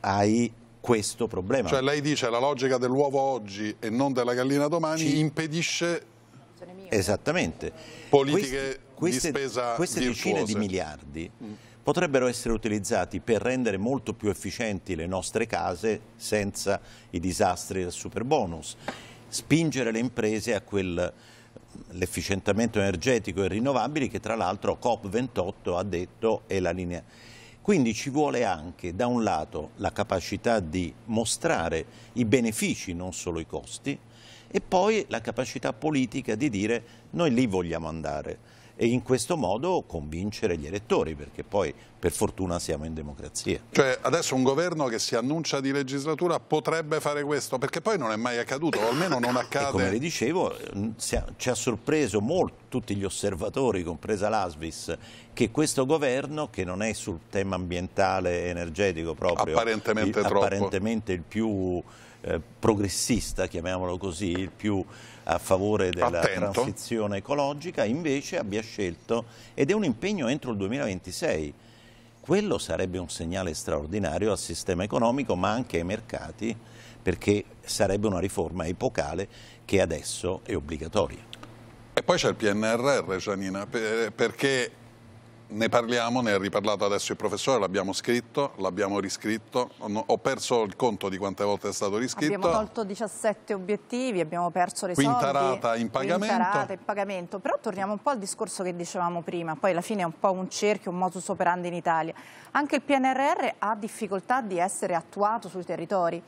hai questo problema. Cioè lei dice la logica dell'uovo oggi e non della gallina domani Ci... impedisce Esattamente. Politiche queste, di spesa Queste virtuose. decine di miliardi mm. potrebbero essere utilizzati per rendere molto più efficienti le nostre case senza i disastri del super bonus, spingere le imprese a quel l'efficientamento energetico e rinnovabili che tra l'altro COP28 ha detto è la linea. Quindi ci vuole anche da un lato la capacità di mostrare i benefici, non solo i costi, e poi la capacità politica di dire noi lì vogliamo andare e in questo modo convincere gli elettori, perché poi per fortuna siamo in democrazia. Cioè adesso un governo che si annuncia di legislatura potrebbe fare questo, perché poi non è mai accaduto, o almeno non accade. E come le dicevo, mm, ci ha sorpreso molto tutti gli osservatori, compresa l'Asvis, che questo governo, che non è sul tema ambientale e energetico proprio apparentemente, il, apparentemente il più eh, progressista, chiamiamolo così, il più a favore della Attento. transizione ecologica, invece abbia scelto, ed è un impegno entro il 2026, quello sarebbe un segnale straordinario al sistema economico ma anche ai mercati perché sarebbe una riforma epocale che adesso è obbligatoria. E poi c'è il PNRR, Gianina, perché ne parliamo, ne ha riparlato adesso il professore, l'abbiamo scritto, l'abbiamo riscritto, ho perso il conto di quante volte è stato riscritto. Abbiamo tolto 17 obiettivi, abbiamo perso le Quinta soldi. Rata in pagamento. Quinta rata in pagamento, però torniamo un po' al discorso che dicevamo prima, poi alla fine è un po' un cerchio, un modus operandi in Italia. Anche il PNRR ha difficoltà di essere attuato sui territori.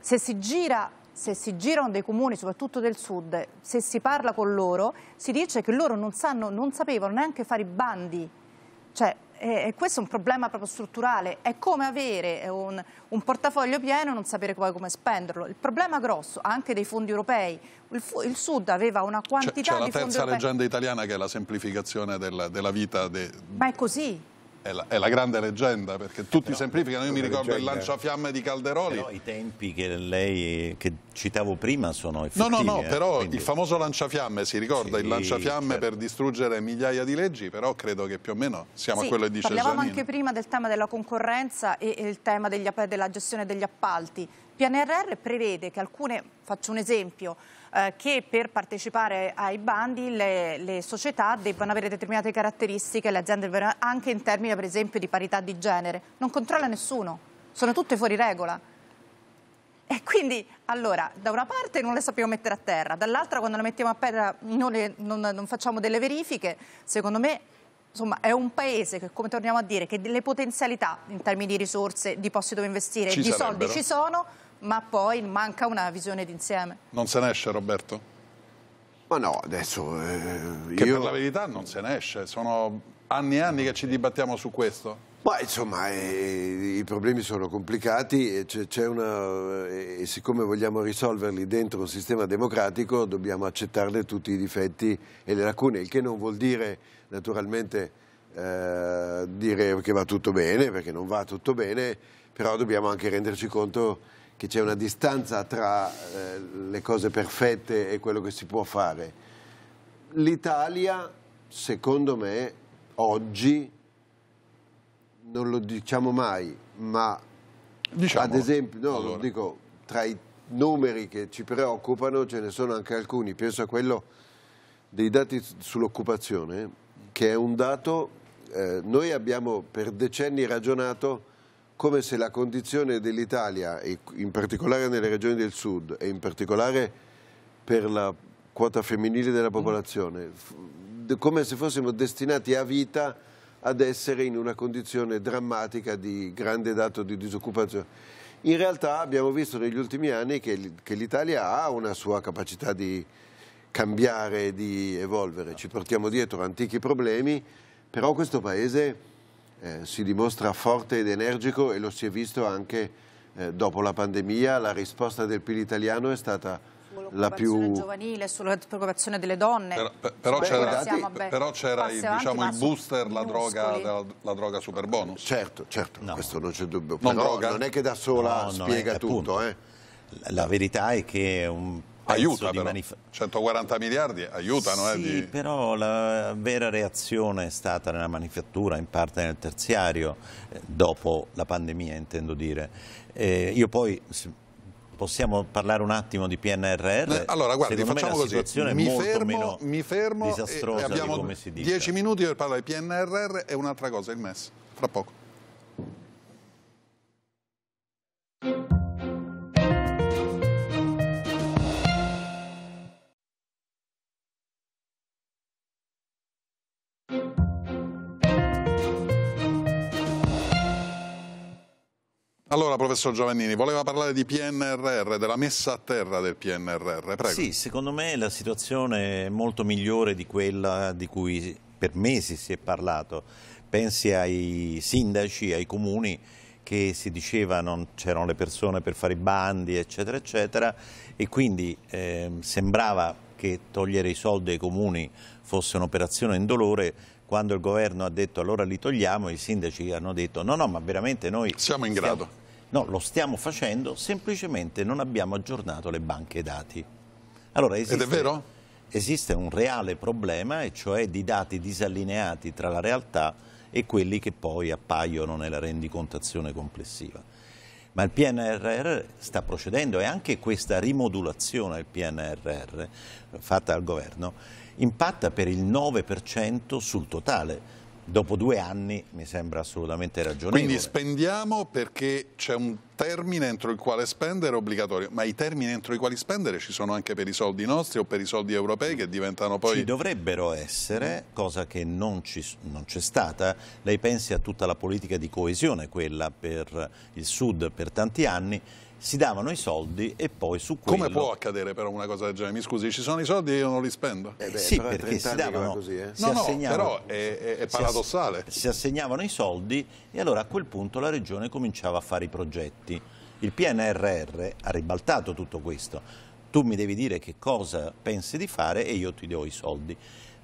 Se si gira se si girano dei comuni, soprattutto del sud, se si parla con loro, si dice che loro non, sanno, non sapevano neanche fare i bandi cioè, eh, questo è un problema proprio strutturale, è come avere un, un portafoglio pieno e non sapere poi come spenderlo. Il problema grosso anche dei fondi europei, il, il Sud aveva una quantità di fondi C'è la terza leggenda italiana che è la semplificazione della, della vita. De... Ma è così, è la, è la, grande leggenda perché tutti però, semplificano, io mi ricordo leggenda. il lanciafiamme di Calderoli. Però i tempi che lei che citavo prima sono effettivi. No, no, no, eh, però quindi... il famoso lanciafiamme, si ricorda sì, il lanciafiamme certo. per distruggere migliaia di leggi, però credo che più o meno siamo sì, a quello che dice Parlavamo Giannino. anche prima del tema della concorrenza e, e il tema degli, della gestione degli appalti. PNRR prevede che alcune, faccio un esempio, eh, che per partecipare ai bandi le, le, società debbano avere determinate caratteristiche, le aziende devono, anche in termini per esempio di parità di genere. Non controlla nessuno, sono tutte fuori regola. E quindi, allora, da una parte non le sappiamo mettere a terra, dall'altra quando le mettiamo a terra non, le, non, non facciamo delle verifiche, secondo me insomma, è un paese che, come torniamo a dire, che le potenzialità in termini di risorse, di posti dove investire, ci di sarebbero. soldi ci sono, ma poi manca una visione d'insieme. Non se ne esce Roberto? Ma no, adesso... Eh, che io... per la verità non se ne esce, sono anni e anni che ci dibattiamo su questo. Ma insomma eh, i problemi sono complicati e, una, eh, e siccome vogliamo risolverli dentro un sistema democratico dobbiamo accettarne tutti i difetti e le lacune, il che non vuol dire naturalmente eh, dire che va tutto bene, perché non va tutto bene, però dobbiamo anche renderci conto che c'è una distanza tra eh, le cose perfette e quello che si può fare. L'Italia, secondo me, oggi, non lo diciamo mai, ma diciamo. ad esempio, no, allora. dico, tra i numeri che ci preoccupano ce ne sono anche alcuni, penso a quello dei dati sull'occupazione, che è un dato, eh, noi abbiamo per decenni ragionato come se la condizione dell'Italia, in particolare nelle regioni del sud e in particolare per la quota femminile della popolazione, come se fossimo destinati a vita ad essere in una condizione drammatica di grande dato di disoccupazione. In realtà abbiamo visto negli ultimi anni che, che l'Italia ha una sua capacità di cambiare, di evolvere, ci portiamo dietro antichi problemi, però questo Paese eh, si dimostra forte ed energico e lo si è visto anche eh, dopo la pandemia, la risposta del PIL italiano è stata la più giovanile, sulla preoccupazione delle donne. Però, però c'era diciamo, il booster, la droga, la, la droga, super bonus. Certo, certo, no. questo non c'è dubbio. Non, non, è che da sola no, spiega è, tutto. Appunto, eh. La verità è che un aiuta però. Manif- 140 miliardi aiutano. Eh, sì, eh, di... però la vera reazione è stata nella manifattura, in parte nel terziario, eh, dopo la pandemia intendo dire. Eh, io poi possiamo parlare un attimo di PNRR? Allora, guardi, Secondo facciamo così. Mi fermo, mi fermo, disastrosa abbiamo di come si dice. 10 minuti per parlare di PNRR e un'altra cosa, il MES, fra poco. Allora, professor Giovannini, voleva parlare di PNRR, della messa a terra del PNRR, prego. Sì, secondo me la situazione è molto migliore di quella di cui per mesi si è parlato. Pensi ai sindaci, ai comuni che si diceva non c'erano le persone per fare i bandi, eccetera, eccetera, e quindi eh, sembrava che togliere i soldi ai comuni fosse un'operazione indolore, quando il governo ha detto allora li togliamo, i sindaci hanno detto no, no, ma veramente noi siamo in grado. No, lo stiamo facendo, semplicemente non abbiamo aggiornato le banche dati. Allora, esiste, Ed è vero? Esiste un reale problema, e cioè di dati disallineati tra la realtà e quelli che poi appaiono nella rendicontazione complessiva. Ma il PNRR sta procedendo e anche questa rimodulazione del PNRR fatta dal governo impatta per il 9% sul totale dopo due anni mi sembra assolutamente ragionevole. Quindi spendiamo perché c'è un termine entro il quale spendere è obbligatorio, ma i termini entro i quali spendere ci sono anche per i soldi nostri o per i soldi europei che diventano poi... Ci dovrebbero essere, cosa che non, c'è stata, lei pensi a tutta la politica di coesione, quella per il Sud per tanti anni, si davano i soldi e poi su quello... Come può accadere però una cosa del genere? Mi scusi, ci sono i soldi e io non li spendo? Eh beh, sì, perché si davano... Così, eh? si no, no, però è, è, paradossale. Si, ass si assegnavano i soldi e allora a quel punto la regione cominciava a fare i progetti. Il PNRR ha ribaltato tutto questo. Tu mi devi dire che cosa pensi di fare e io ti do i soldi.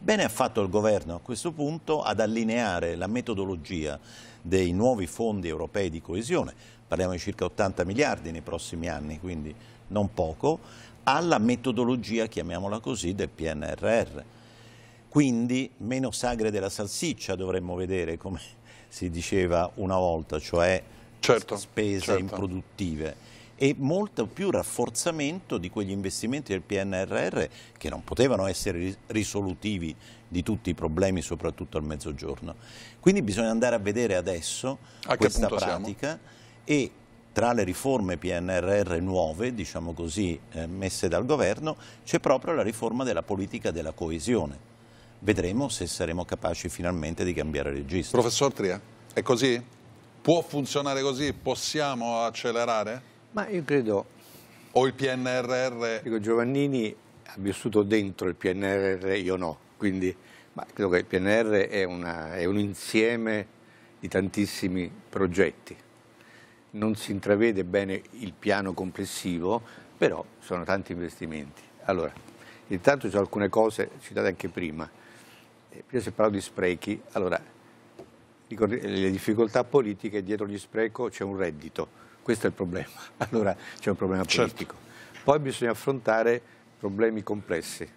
Bene ha fatto il governo a questo punto ad allineare la metodologia dei nuovi fondi europei di coesione, parliamo di circa 80 miliardi nei prossimi anni, quindi non poco, alla metodologia, chiamiamola così, del PNRR. Quindi meno sagre della salsiccia dovremmo vedere, come si diceva una volta, cioè certo, spese certo. improduttive e molto più rafforzamento di quegli investimenti del PNRR che non potevano essere risolutivi di tutti i problemi, soprattutto al mezzogiorno. Quindi bisogna andare a vedere adesso a questa pratica siamo? e tra le riforme PNRR nuove, diciamo così, eh, messe dal governo, c'è proprio la riforma della politica della coesione. Vedremo se saremo capaci finalmente di cambiare registro. Professor Tria, è così? Può funzionare così? Possiamo accelerare? Ma io credo... O il PNRR... Dico, Giovannini ha vissuto dentro il PNRR, io no, quindi ma credo che il PNRR è, una, è un insieme di tantissimi progetti. Non si intravede bene il piano complessivo, però sono tanti investimenti. Allora, intanto ci sono alcune cose citate anche prima. Eh, prima si è parlato di sprechi, allora, le difficoltà politiche dietro gli spreco c'è un reddito questo è il problema. Allora c'è un problema certo. politico. Certo. Poi bisogna affrontare problemi complessi.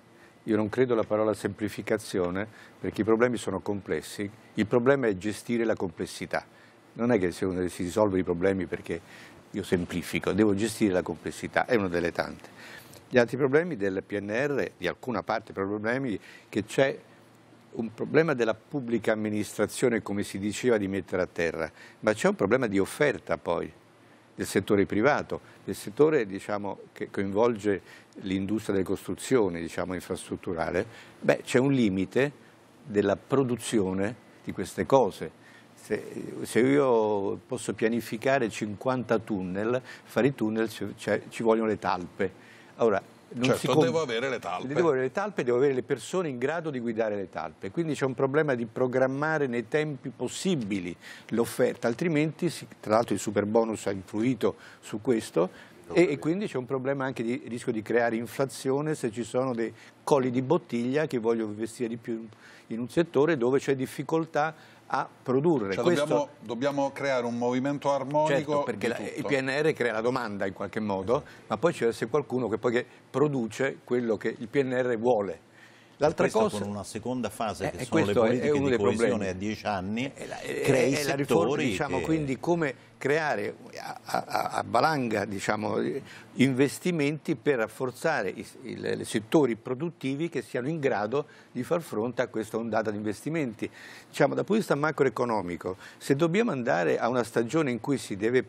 Io non credo alla parola semplificazione perché i problemi sono complessi. Il problema è gestire la complessità. Non è che si risolvono i problemi perché io semplifico, devo gestire la complessità, è una delle tante. Gli altri problemi del PNR, di alcuna parte, problemi che c'è un problema della pubblica amministrazione, come si diceva, di mettere a terra, ma c'è un problema di offerta poi del settore privato, del settore diciamo, che coinvolge l'industria delle costruzioni diciamo, infrastrutturale, c'è un limite della produzione di queste cose. Se, se, io posso pianificare 50 tunnel, fare i tunnel ci, ci vogliono le talpe. Allora, non certo, si comp- devo avere le talpe. Devo avere le talpe, devo avere le persone in grado di guidare le talpe. Quindi c'è un problema di programmare nei tempi possibili l'offerta, altrimenti, si, tra l'altro il super bonus ha influito su questo, e, e, quindi c'è un problema anche di rischio di creare inflazione se ci sono dei colli di bottiglia che voglio investire di più in un settore dove c'è difficoltà a produrre. Cioè, Questo... dobbiamo, dobbiamo, creare un movimento armonico. Certo, perché la, il PNR crea la domanda in qualche modo, esatto. ma poi c'è qualcuno che poi che produce quello che il PNR vuole. L'altra cosa con una seconda fase eh, che eh, sono le politiche di coesione a dieci anni eh, eh, è la, è, crei è settori riforma, diciamo, quindi come creare a, a, a valanga diciamo, investimenti per rafforzare i, il, i, settori produttivi che siano in grado di far fronte a questa ondata di investimenti. Diciamo, dal punto di vista macroeconomico, se dobbiamo andare a una stagione in cui si, deve,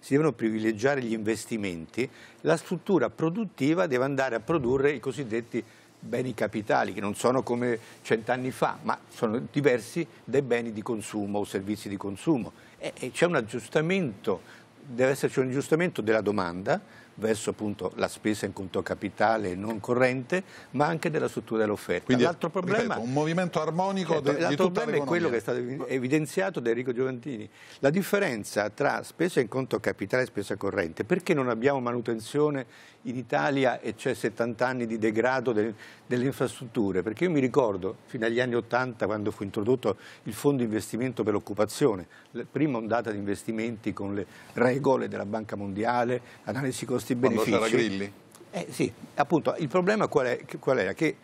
si devono privilegiare gli investimenti, la struttura produttiva deve andare a produrre i cosiddetti beni capitali che non sono come cent'anni fa, ma sono diversi dai beni di consumo o servizi di consumo. E, e c'è un aggiustamento, deve esserci un aggiustamento della domanda verso appunto la spesa in conto capitale non corrente, ma anche della struttura dell'offerta. Quindi l'altro problema ripeto, un movimento armonico certo, di, di tutta l'economia. è quello che è stato evidenziato da Enrico Giovantini. La differenza tra spesa in conto capitale e spesa corrente, perché non abbiamo manutenzione in Italia e c'è 70 anni di degrado del, delle infrastrutture, perché io mi ricordo fino agli anni 80 quando fu introdotto il fondo investimento per l'occupazione, la prima ondata di investimenti con le regole della Banca Mondiale, analisi costi-benefici. Quando c'era Grilli? Eh, sì, appunto, il problema qual, è, qual era? Che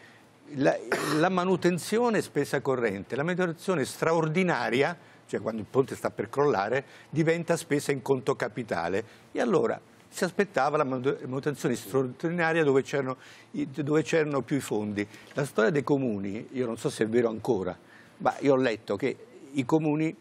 la, la manutenzione spesa corrente, la manutenzione straordinaria, cioè quando il ponte sta per crollare, diventa spesa in conto capitale. E allora si aspettava la manutenzione straordinaria dove c'erano più i fondi. La storia dei comuni, io non so se è vero ancora, ma io ho letto che i comuni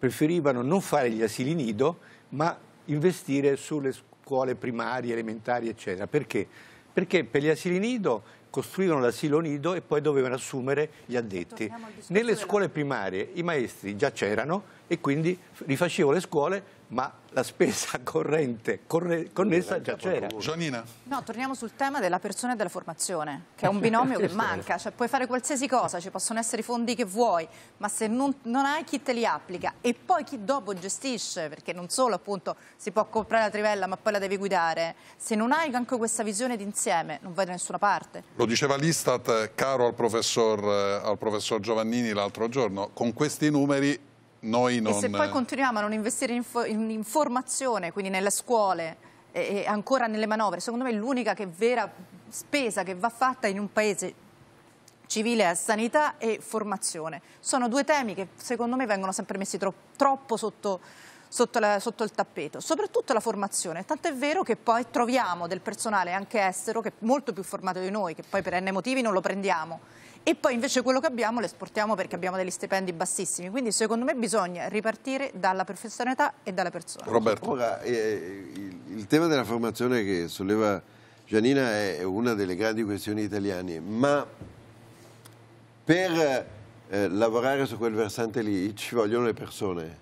preferivano non fare gli asili nido, ma investire sulle scuole primarie, elementari, eccetera. Perché? Perché per gli asili nido costruivano l'asilo nido e poi dovevano assumere gli addetti. Nelle scuole primarie i maestri già c'erano e quindi rifacevano le scuole ma la spesa corrente connessa già c'era. Giannina. No, torniamo sul tema della persona e della formazione, che è un binomio che manca. Cioè, puoi fare qualsiasi cosa, ci possono essere i fondi che vuoi, ma se non, non, hai chi te li applica e poi chi dopo gestisce, perché non solo appunto si può comprare la trivella ma poi la devi guidare, se non hai anche questa visione d'insieme non vai da nessuna parte. Lo diceva l'Istat, eh, caro al professor, eh, al professor Giovannini l'altro giorno, con questi numeri noi non... E se poi continuiamo a non investire in, in informazione, quindi nelle scuole e, e ancora nelle manovre, secondo me l'unica che vera spesa che va fatta in un paese civile è sanità e formazione. Sono due temi che secondo me vengono sempre messi tro troppo sotto, sotto, la, sotto, il tappeto, soprattutto la formazione, tanto è vero che poi troviamo del personale anche estero che è molto più formato di noi, che poi per n motivi non lo prendiamo e poi invece quello che abbiamo lo esportiamo perché abbiamo degli stipendi bassissimi. Quindi secondo me bisogna ripartire dalla professionalità e dalla persona. Roberto. Ora, eh, il, il, tema della formazione che solleva Gianina è una delle grandi questioni italiane, ma per eh, lavorare su quel versante lì ci vogliono le persone.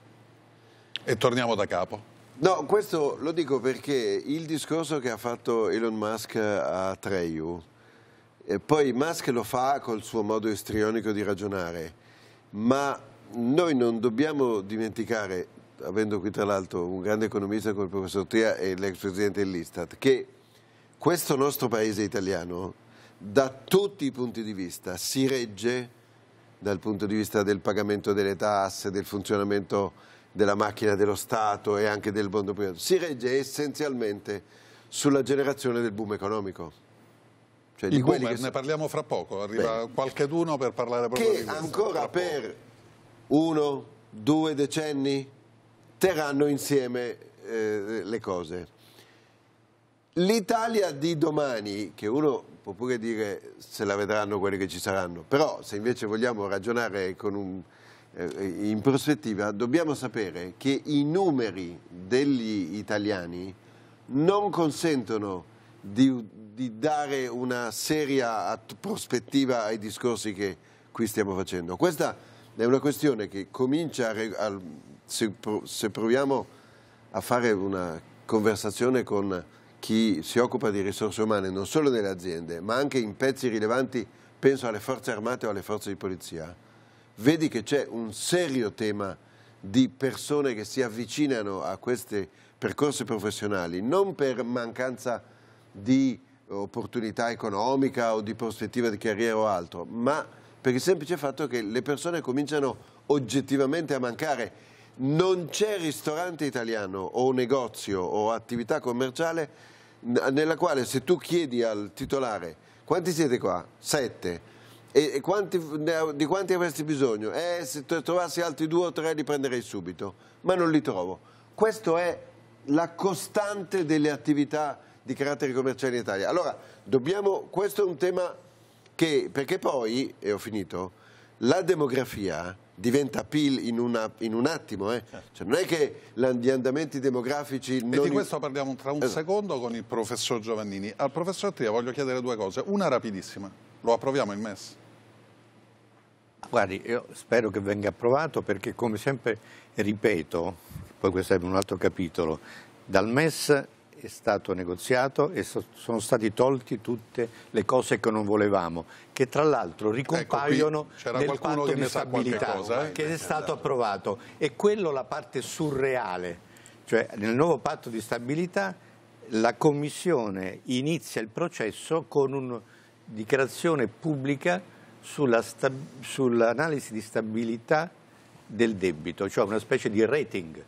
E torniamo da capo. No, questo lo dico perché il discorso che ha fatto Elon Musk a Treyu e poi Musk lo fa col suo modo istrionico di ragionare, ma noi non dobbiamo dimenticare, avendo qui tra l'altro un grande economista come il professor Tria e l'ex presidente dell'Istat, che questo nostro paese italiano da tutti i punti di vista si regge dal punto di vista del pagamento delle tasse, del funzionamento della macchina dello Stato e anche del mondo privato, si regge essenzialmente sulla generazione del boom economico. Cioè I boomer, che... ne parliamo fra poco, arriva Beh. qualcheduno per parlare proprio che di questo. Che ancora per uno, due decenni terranno insieme eh, le cose. L'Italia di domani, che uno può pure dire se la vedranno quelli che ci saranno, però se invece vogliamo ragionare un, eh, in prospettiva, dobbiamo sapere che i numeri degli italiani non consentono di di dare una seria prospettiva ai discorsi che qui stiamo facendo. Questa è una questione che comincia, a, se, se proviamo a fare una conversazione con chi si occupa di risorse umane, non solo nelle aziende, ma anche in pezzi rilevanti, penso alle forze armate o alle forze di polizia, vedi che c'è un serio tema di persone che si avvicinano a questi percorsi professionali, non per mancanza di opportunità economica o di prospettiva di carriera o altro, ma per il semplice fatto che le persone cominciano oggettivamente a mancare. Non c'è ristorante italiano o negozio o attività commerciale nella quale se tu chiedi al titolare quanti siete qua? Sette. E, e quanti, di quanti avresti bisogno? Eh, se trovassi altri due o tre li prenderei subito, ma non li trovo. Questa è la costante delle attività di carattere commerciale in Italia. Allora, dobbiamo, questo è un tema che, perché poi, e ho finito, la demografia diventa PIL in, una, in un attimo, eh. Certo. cioè, non è che gli andamenti demografici... E di questo parliamo tra un esatto. secondo con il professor Giovannini. Al professor Tria voglio chiedere due cose, una rapidissima, lo approviamo il MES? Guardi, io spero che venga approvato perché come sempre ripeto, poi questo è un altro capitolo, dal MES è stato negoziato e so, sono stati tolti tutte le cose che non volevamo, che tra l'altro ecco, ricompaiono ecco, nel patto di stabilità cosa, eh? che è esatto. stato approvato. E quello la parte surreale, cioè nel nuovo patto di stabilità la Commissione inizia il processo con una dichiarazione pubblica sull'analisi sull di stabilità del debito, cioè una specie di rating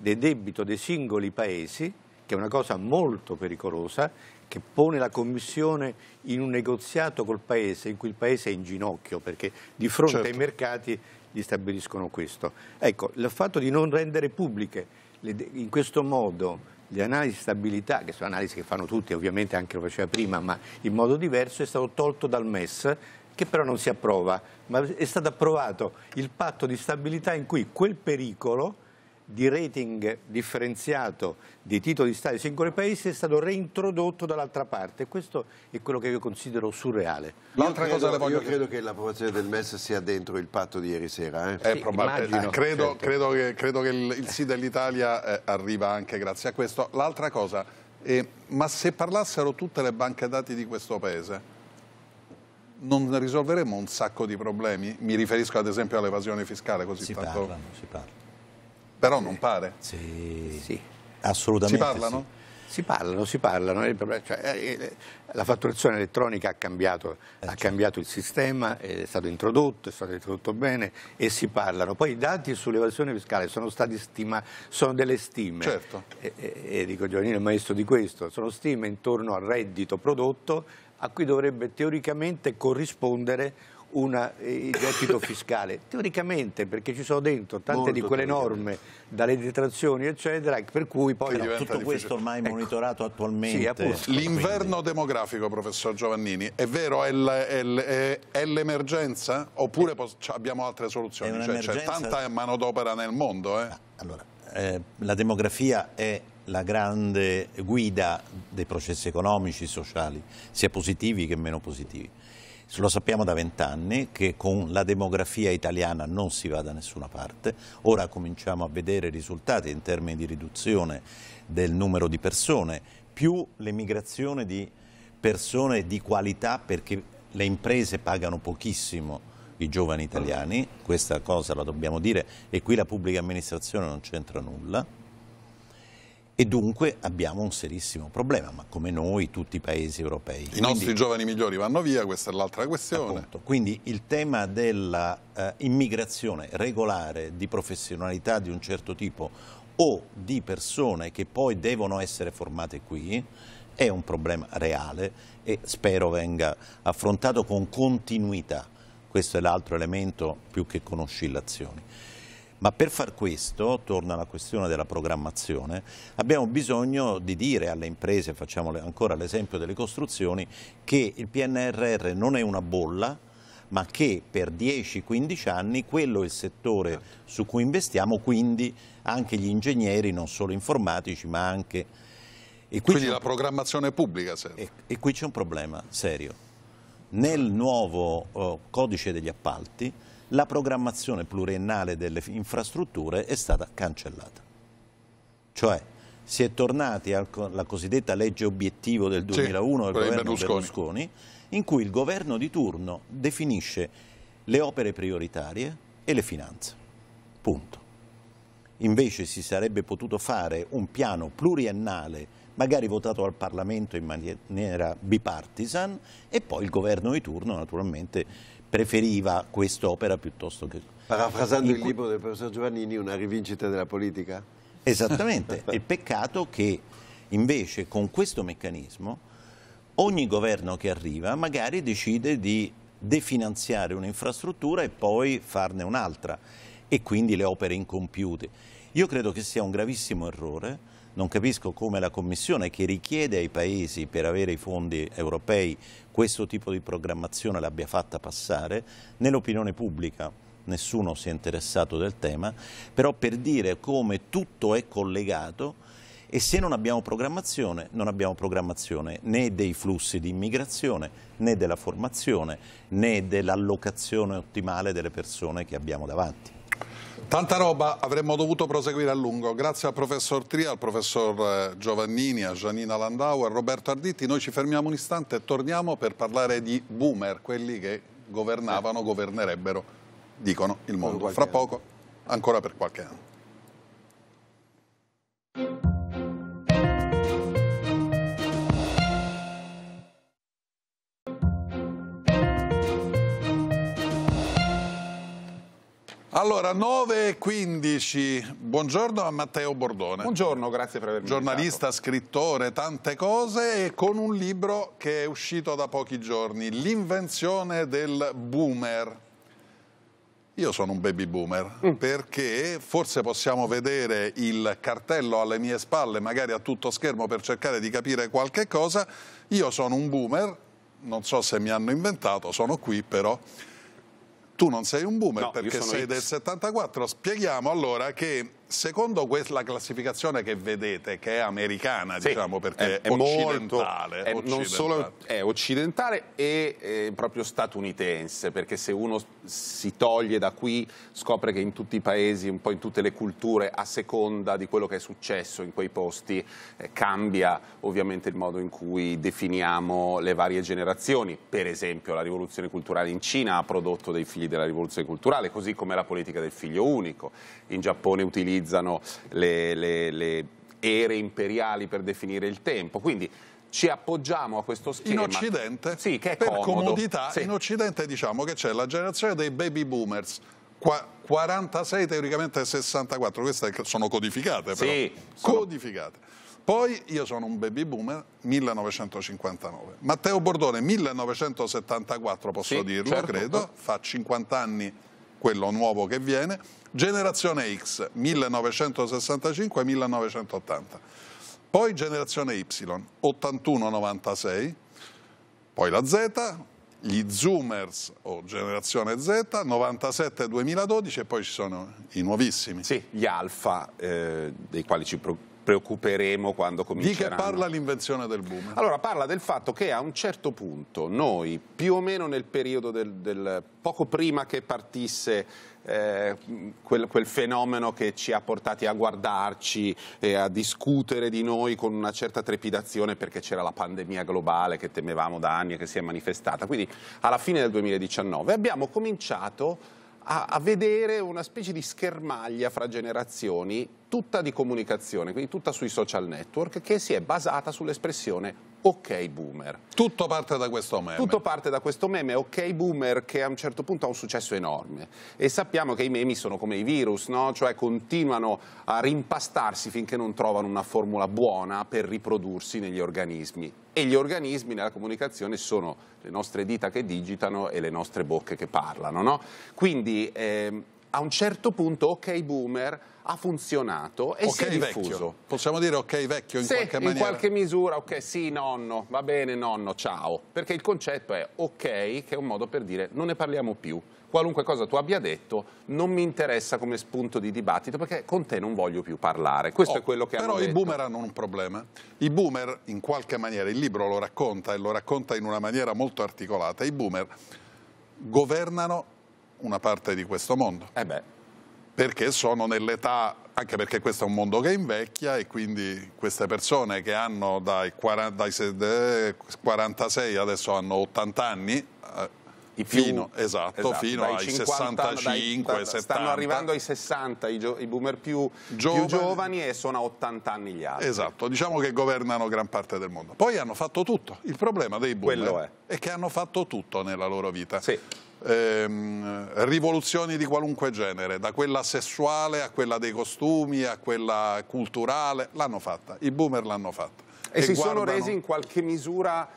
del debito dei singoli paesi che è una cosa molto pericolosa, che pone la Commissione in un negoziato col Paese, in cui il Paese è in ginocchio, perché di fronte certo. ai mercati gli stabiliscono questo. Ecco, il fatto di non rendere pubbliche in questo modo le analisi di stabilità, che sono analisi che fanno tutti, ovviamente anche lo faceva prima, ma in modo diverso, è stato tolto dal MES, che però non si approva, ma è stato approvato il patto di stabilità in cui quel pericolo di rating differenziato dei titoli di Stato dei singoli paesi è stato reintrodotto dall'altra parte. Questo è quello che io considero surreale. L'altra cosa la voglio... Io credo che l'approvazione del MES sia dentro il patto di ieri sera. Eh? Sì, eh, è probabile. Eh, credo, certo. credo, che, credo, che, il, il sì dell'Italia eh, arriva anche grazie a questo. L'altra cosa, eh, ma se parlassero tutte le banche dati di questo paese non risolveremo un sacco di problemi? Mi riferisco ad esempio all'evasione fiscale così si tanto... Parla, si parla. Però non pare. Sì, sì. assolutamente. Si parlano? Sì. Si parlano, si parlano. Cioè, eh, eh, la fatturazione elettronica ha cambiato, eh, ha certo. cambiato il sistema, è stato introdotto, è stato introdotto bene e si parlano. Poi i dati sull'evasione fiscale sono, stima, sono delle stime. Certo. E, e, e dico Giovannino è maestro di questo, sono stime intorno al reddito prodotto a cui dovrebbe teoricamente corrispondere una, eh, il gettito fiscale? Teoricamente, perché ci sono dentro tante Molto di quelle norme, dalle detrazioni, eccetera, per cui poi... tutto difficile. questo ormai ecco. monitorato attualmente. Sì, ecco, L'inverno demografico, professor Giovannini, è vero, è l'emergenza? Oppure è, eh. abbiamo altre soluzioni? Cioè, c'è tanta manodopera nel mondo, eh? Ah, allora, eh, la demografia è la grande guida dei processi economici, sociali, sia positivi che meno positivi. Lo sappiamo da vent'anni che con la demografia italiana non si va da nessuna parte, ora cominciamo a vedere risultati in termini di riduzione del numero di persone, più l'emigrazione di persone di qualità perché le imprese pagano pochissimo i giovani italiani, questa cosa la dobbiamo dire e qui la pubblica amministrazione non c'entra nulla e dunque abbiamo un serissimo problema, ma come noi tutti i paesi europei. I Quindi, nostri giovani migliori vanno via, questa è l'altra questione. Appunto. Quindi il tema dell'immigrazione eh, regolare di professionalità di un certo tipo o di persone che poi devono essere formate qui è un problema reale e spero venga affrontato con continuità. Questo è l'altro elemento più che con oscillazioni. Ma per far questo, torno alla questione della programmazione, abbiamo bisogno di dire alle imprese, facciamo ancora l'esempio delle costruzioni, che il PNRR non è una bolla, ma che per 10-15 anni quello è il settore su cui investiamo, quindi anche gli ingegneri, non solo informatici, ma anche... E quindi la programmazione pubblica serve. E, e qui c'è un problema serio. Nel nuovo oh, codice degli appalti la programmazione pluriennale delle infrastrutture è stata cancellata. Cioè si è tornati alla cosiddetta legge obiettivo del 2001 sì, del governo Berlusconi. Berlusconi, in cui il governo di turno definisce le opere prioritarie e le finanze. Punto. Invece si sarebbe potuto fare un piano pluriennale magari votato al Parlamento in maniera bipartisan e poi il governo di turno naturalmente preferiva quest'opera piuttosto che... Parafrasando il libro del professor Giovannini, una rivincita della politica? Esattamente, il peccato che invece con questo meccanismo ogni governo che arriva magari decide di definanziare un'infrastruttura e poi farne un'altra e quindi le opere incompiute. Io credo che sia un gravissimo errore, non capisco come la Commissione che richiede ai Paesi per avere i fondi europei questo tipo di programmazione l'abbia fatta passare nell'opinione pubblica nessuno si è interessato del tema, però per dire come tutto è collegato e se non abbiamo programmazione, non abbiamo programmazione né dei flussi di immigrazione, né della formazione, né dell'allocazione ottimale delle persone che abbiamo davanti. Tanta roba, avremmo dovuto proseguire a lungo. Grazie al professor Tria, al professor eh, Giovannini, a Gianina Landau, a Roberto Arditti. Noi ci fermiamo un istante e torniamo per parlare di boomer, quelli che governavano, governerebbero, dicono, il mondo. Fra poco, ancora per qualche anno. Allora, 9.15, buongiorno a Matteo Bordone. Buongiorno, grazie per avermi Giornalista, invitato. scrittore, tante cose e con un libro che è uscito da pochi giorni, L'invenzione del boomer. Io sono un baby boomer mm. perché forse possiamo vedere il cartello alle mie spalle, magari a tutto schermo per cercare di capire qualche cosa. Io sono un boomer, non so se mi hanno inventato, sono qui però tu non sei un boomer no, perché sei del 74, spieghiamo allora che secondo quella classificazione che vedete, che è americana, sì, diciamo, perché è, è occidentale, molto, è, Non solo è occidentale e è eh, proprio statunitense, perché se uno si toglie da qui scopre che in tutti i paesi, un po' in tutte le culture, a seconda di quello che è successo in quei posti, eh, cambia ovviamente il modo in cui definiamo le varie generazioni. Per esempio la rivoluzione culturale in Cina ha prodotto dei figli della rivoluzione culturale, così come la politica del figlio unico. In Giappone utilizza utilizzano le, le, le ere imperiali per definire il tempo. Quindi ci appoggiamo a questo schema. In Occidente, sì, per comodo. comodità, sì. in Occidente diciamo che c'è la generazione dei baby boomers, 46 teoricamente 64, queste sono codificate però, sì, sono... codificate. Poi io sono un baby boomer 1959. Matteo Bordone 1974 posso sì, dirlo, certo. credo, fa 50 anni quello nuovo che viene Generazione X 1965-1980, poi generazione Y 81-96, poi la Z, gli Zoomers o generazione Z, 97-2012 e poi ci sono i nuovissimi. Sì, gli Alfa, eh, dei quali ci preoccupiamo preoccuperemo quando cominceranno. Di che parla l'invenzione del boom? Allora, parla del fatto che a un certo punto noi, più o meno nel periodo del, del poco prima che partisse eh, quel, quel, fenomeno che ci ha portati a guardarci e a discutere di noi con una certa trepidazione perché c'era la pandemia globale che temevamo da anni e che si è manifestata. Quindi alla fine del 2019 abbiamo cominciato a, a vedere una specie di schermaglia fra generazioni tutta di comunicazione, quindi tutta sui social network, che si è basata sull'espressione Ok Boomer. Tutto parte da questo meme. Tutto parte da questo meme, Ok Boomer, che a un certo punto ha un successo enorme. E sappiamo che i memi sono come i virus, no? Cioè continuano a rimpastarsi finché non trovano una formula buona per riprodursi negli organismi. E gli organismi nella comunicazione sono le nostre dita che digitano e le nostre bocche che parlano, no? Quindi... Ehm, a un certo punto ok boomer ha funzionato e okay, si è diffuso. Vecchio. Possiamo dire ok vecchio in sì, qualche maniera? in qualche misura, ok sì nonno, va bene nonno, ciao. Perché il concetto è ok, che è un modo per dire non ne parliamo più. Qualunque cosa tu abbia detto non mi interessa come spunto di dibattito perché con te non voglio più parlare. Questo oh, è quello che però hanno Però i boomer hanno un problema. I boomer in qualche maniera, il libro lo racconta e lo racconta in una maniera molto articolata, i boomer governano una parte di questo mondo. Eh beh. Perché sono nell'età, anche perché questo è un mondo che invecchia e quindi queste persone che hanno dai, 40, dai 46 adesso hanno 80 anni, eh, I più, fino, esatto, esatto, fino ai 50, 65, dai, 70. Stanno arrivando ai 60 i, i boomer più giovani. più giovani. e sono a 80 anni gli altri. Esatto, diciamo che governano gran parte del mondo. Poi hanno fatto tutto. Il problema dei boomer è. è. che hanno fatto tutto nella loro vita. Sì ehm, rivoluzioni di qualunque genere, da quella sessuale a quella dei costumi, a quella culturale, l'hanno fatta, i boomer l'hanno fatta. E, e si guardano... sono resi in qualche misura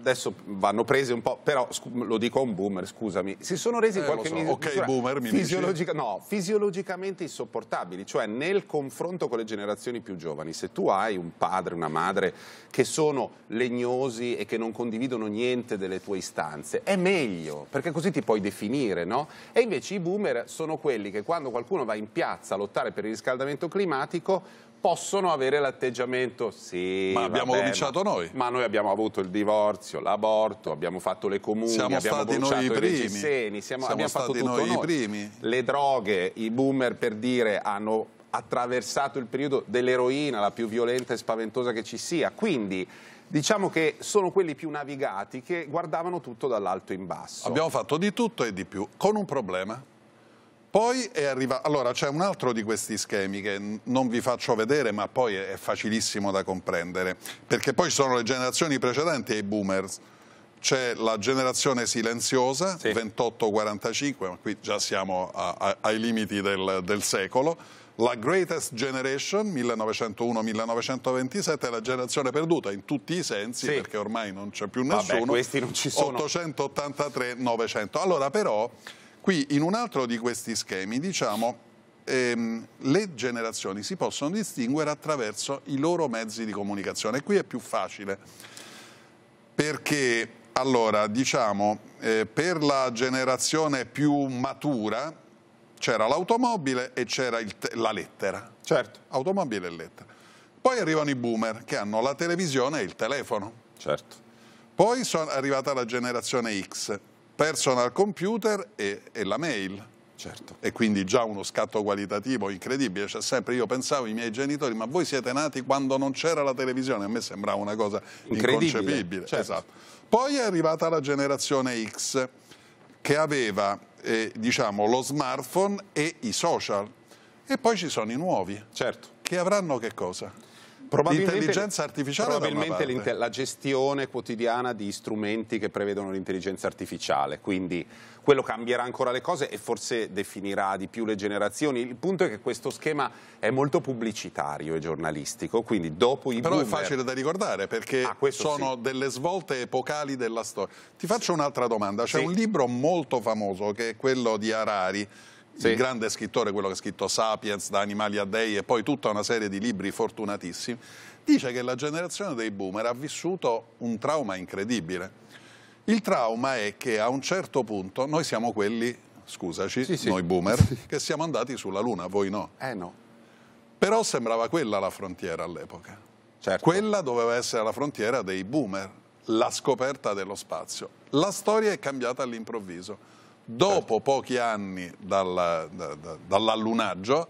adesso vanno prese un po', però lo dico a un boomer, scusami, si sono resi eh, qualche so. misura, okay, boomer, mi fisiologica, no, fisiologicamente insopportabili, cioè nel confronto con le generazioni più giovani, se tu hai un padre, una madre che sono legnosi e che non condividono niente delle tue istanze, è meglio, perché così ti puoi definire, no? E invece i boomer sono quelli che quando qualcuno va in piazza a lottare per il riscaldamento climatico possono avere l'atteggiamento sì. Ma abbiamo vabbè, cominciato ma, noi. Ma noi abbiamo avuto il divorzio, l'aborto, abbiamo fatto le comuni, siamo stati noi i primi. Reggiseni, siamo, siamo abbiamo stati noi, noi i primi. Le droghe, i boomer per dire hanno attraversato il periodo dell'eroina, la più violenta e spaventosa che ci sia. Quindi diciamo che sono quelli più navigati che guardavano tutto dall'alto in basso. Abbiamo fatto di tutto e di più, con un problema poi è arrivato... Allora, c'è un altro di questi schemi che non vi faccio vedere, ma poi è facilissimo da comprendere, perché poi ci sono le generazioni precedenti ai boomers. C'è la generazione silenziosa, sì. 28-45, ma qui già siamo a, a, ai limiti del, del secolo, la Greatest Generation 1901-1927 la generazione perduta in tutti i sensi sì. perché ormai non c'è più nessuno. questi non ci sono. 883-900. Allora però Qui in un altro di questi schemi diciamo ehm, le generazioni si possono distinguere attraverso i loro mezzi di comunicazione. qui è più facile perché allora diciamo eh, per la generazione più matura c'era l'automobile e c'era la lettera. Certo. Automobile e lettera. Poi arrivano i boomer che hanno la televisione e il telefono. Certo. Poi sono arrivata la generazione X personal computer e, e la mail. Certo. E quindi già uno scatto qualitativo incredibile. Cioè, sempre io pensavo ai miei genitori, ma voi siete nati quando non c'era la televisione. A me sembrava una cosa inconcepibile. Certo. Esatto. Poi è arrivata la generazione X che aveva eh, diciamo, lo smartphone e i social. E poi ci sono i nuovi. Certo. Che avranno che cosa? L'intelligenza artificiale probabilmente la gestione quotidiana di strumenti che prevedono l'intelligenza artificiale, quindi quello cambierà ancora le cose e forse definirà di più le generazioni. Il punto è che questo schema è molto pubblicitario e giornalistico, quindi dopo i Però boomer... è facile da ricordare perché ah, sono sì. delle svolte epocali della storia. Ti faccio un'altra domanda, c'è sì. un libro molto famoso che è quello di Harari sì. il grande scrittore, quello che ha scritto Sapiens, Da animali a dei e poi tutta una serie di libri fortunatissimi, dice che la generazione dei boomer ha vissuto un trauma incredibile. Il trauma è che a un certo punto noi siamo quelli, scusaci, sì, sì. noi boomer, che siamo andati sulla Luna, voi no. Eh no. Però sembrava quella la frontiera all'epoca. Certo. Quella doveva essere la frontiera dei boomer, la scoperta dello spazio. La storia è cambiata all'improvviso. Dopo pochi anni dall'allunaggio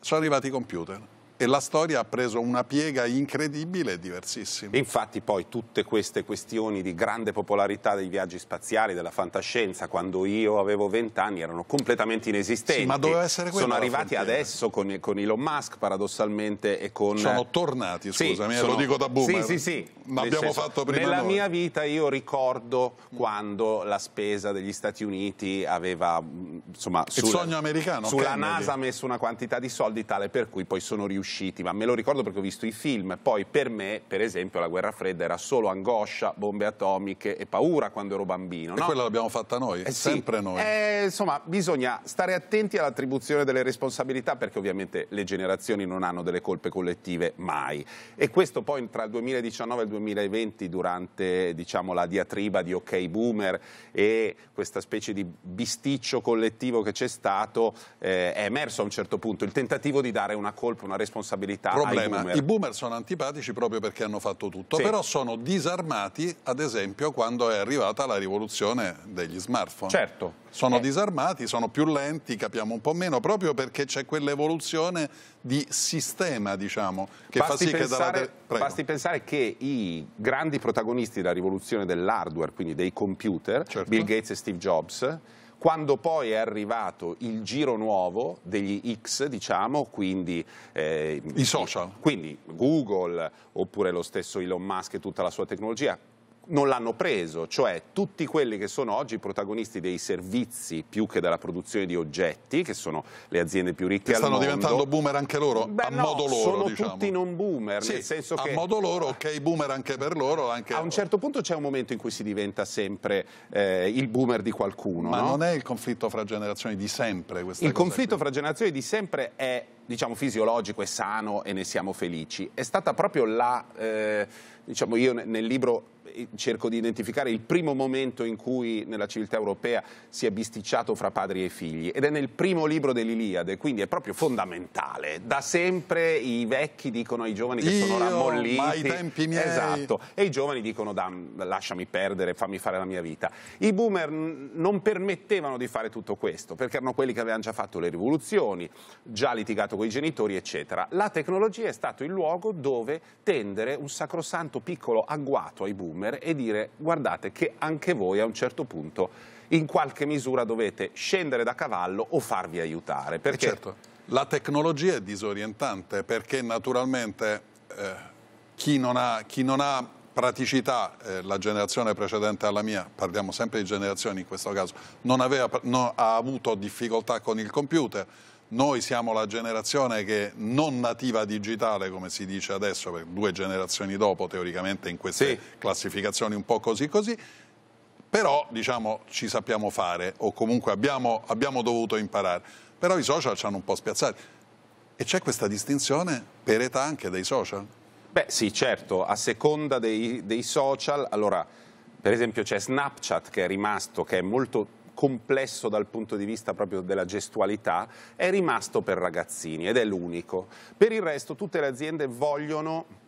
sono arrivati i computer e la storia ha preso una piega incredibile e diversissima. Infatti poi tutte queste questioni di grande popolarità dei viaggi spaziali, della fantascienza, quando io avevo vent'anni erano completamente inesistenti. Sì, ma doveva essere quello. Sono arrivati frontiera. adesso con, con, Elon Musk paradossalmente e con... Sono tornati, scusami, sì, eh, sono... lo dico da boomer. Sì, sì, sì. Ma abbiamo senso, fatto prima Nella noi. mia vita io ricordo quando la spesa degli Stati Uniti aveva, mm, insomma... Il sulla, sogno americano. Sulla Kennedy. NASA messo una quantità di soldi tale per cui poi sono riusciti usciti, ma me lo ricordo perché ho visto i film. Poi per me, per esempio, la guerra fredda era solo angoscia, bombe atomiche e paura quando ero bambino. E no? quella l'abbiamo fatta noi, eh, sempre sì. noi. Eh, insomma, bisogna stare attenti all'attribuzione delle responsabilità perché ovviamente le generazioni non hanno delle colpe collettive mai. E questo poi tra il 2019 e il 2020, durante diciamo, la diatriba di OK Boomer e questa specie di bisticcio collettivo che c'è stato, eh, è emerso a un certo punto il tentativo di dare una colpa, una responsabilità responsabilità Problema, boomer. i boomer sono antipatici proprio perché hanno fatto tutto, sì. però sono disarmati ad esempio quando è arrivata la rivoluzione degli smartphone. Certo. Sono eh. disarmati, sono più lenti, capiamo un po' meno, proprio perché c'è quell'evoluzione di sistema, diciamo, che basti fa sì pensare, che dalla... Prego. Basti pensare che i grandi protagonisti della rivoluzione dell'hardware, quindi dei computer, certo. Bill Gates e Steve Jobs, quando poi è arrivato il giro nuovo degli X, diciamo, quindi... Eh, I social. Quindi Google, oppure lo stesso Elon Musk e tutta la sua tecnologia, non l'hanno preso, cioè tutti quelli che sono oggi protagonisti dei servizi più che della produzione di oggetti, che sono le aziende più ricche che al mondo. stanno diventando boomer anche loro, Beh, a no, modo loro, sono diciamo. tutti non boomer, sì, nel senso che... a modo loro, ok, boomer anche per loro. Anche a un certo punto c'è un momento in cui si diventa sempre eh, il boomer di qualcuno, Ma no? non è il conflitto fra generazioni di sempre questa Il conflitto qui. fra generazioni di sempre è diciamo, fisiologico e sano e ne siamo felici. È stata proprio la, eh, diciamo io nel libro cerco di identificare il primo momento in cui nella civiltà europea si è bisticciato fra padri e figli ed è nel primo libro dell'Iliade, quindi è proprio fondamentale. Da sempre i vecchi dicono ai giovani che Io, sono rammolliti. Ma ai tempi miei. Esatto, e i giovani dicono lasciami perdere, fammi fare la mia vita. I boomer non permettevano di fare tutto questo, perché erano quelli che avevano già fatto le rivoluzioni, già litigato con i genitori, eccetera. La tecnologia è stato il luogo dove tendere un sacrosanto piccolo agguato ai boomer assumere e dire guardate che anche voi a un certo punto in qualche misura dovete scendere da cavallo o farvi aiutare. Perché... Eh, certo, la tecnologia è disorientante perché naturalmente eh, chi, non ha, chi non ha praticità, eh, la generazione precedente alla mia, parliamo sempre di generazioni in questo caso, non, aveva, non ha avuto difficoltà con il computer, noi siamo la generazione che non nativa digitale, come si dice adesso, per due generazioni dopo teoricamente in queste sì. classificazioni un po' così così, però diciamo ci sappiamo fare o comunque abbiamo, abbiamo dovuto imparare. Però i social ci hanno un po' spiazzati. E c'è questa distinzione per età anche dei social? Beh sì, certo, a seconda dei, dei social, allora per esempio c'è Snapchat che è rimasto, che è molto complesso dal punto di vista proprio della gestualità, è rimasto per ragazzini ed è l'unico. Per il resto tutte le aziende vogliono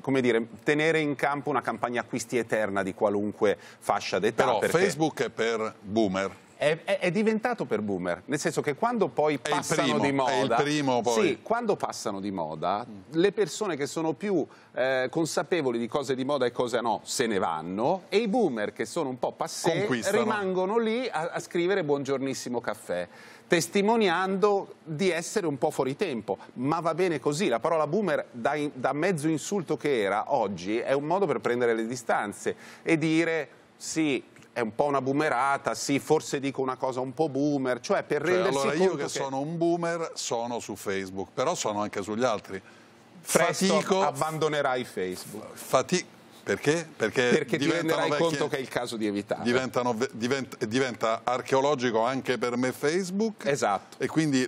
come dire, tenere in campo una campagna acquisti eterna di qualunque fascia d'età. Però perché... Facebook è per boomer è, è, è, diventato per boomer, nel senso che quando poi passano primo, di moda, primo, sì, quando passano di moda, mm. le persone che sono più eh, consapevoli di cose di moda e cose no se ne vanno e i boomer che sono un po' passé rimangono lì a, a scrivere buongiornissimo caffè testimoniando di essere un po' fuori tempo, ma va bene così, la parola boomer da, in, da mezzo insulto che era oggi è un modo per prendere le distanze e dire sì, è un po' una boomerata, sì, forse dico una cosa un po' boomer, cioè per cioè, rendersi allora io che, che, sono un boomer sono su Facebook, però sono anche sugli altri. Presto Fatico... abbandonerai Facebook. Fatico... Perché? Perché, Perché ti renderai vecchie, conto che è il caso di evitare. Divent, diventa archeologico anche per me Facebook. Esatto. E quindi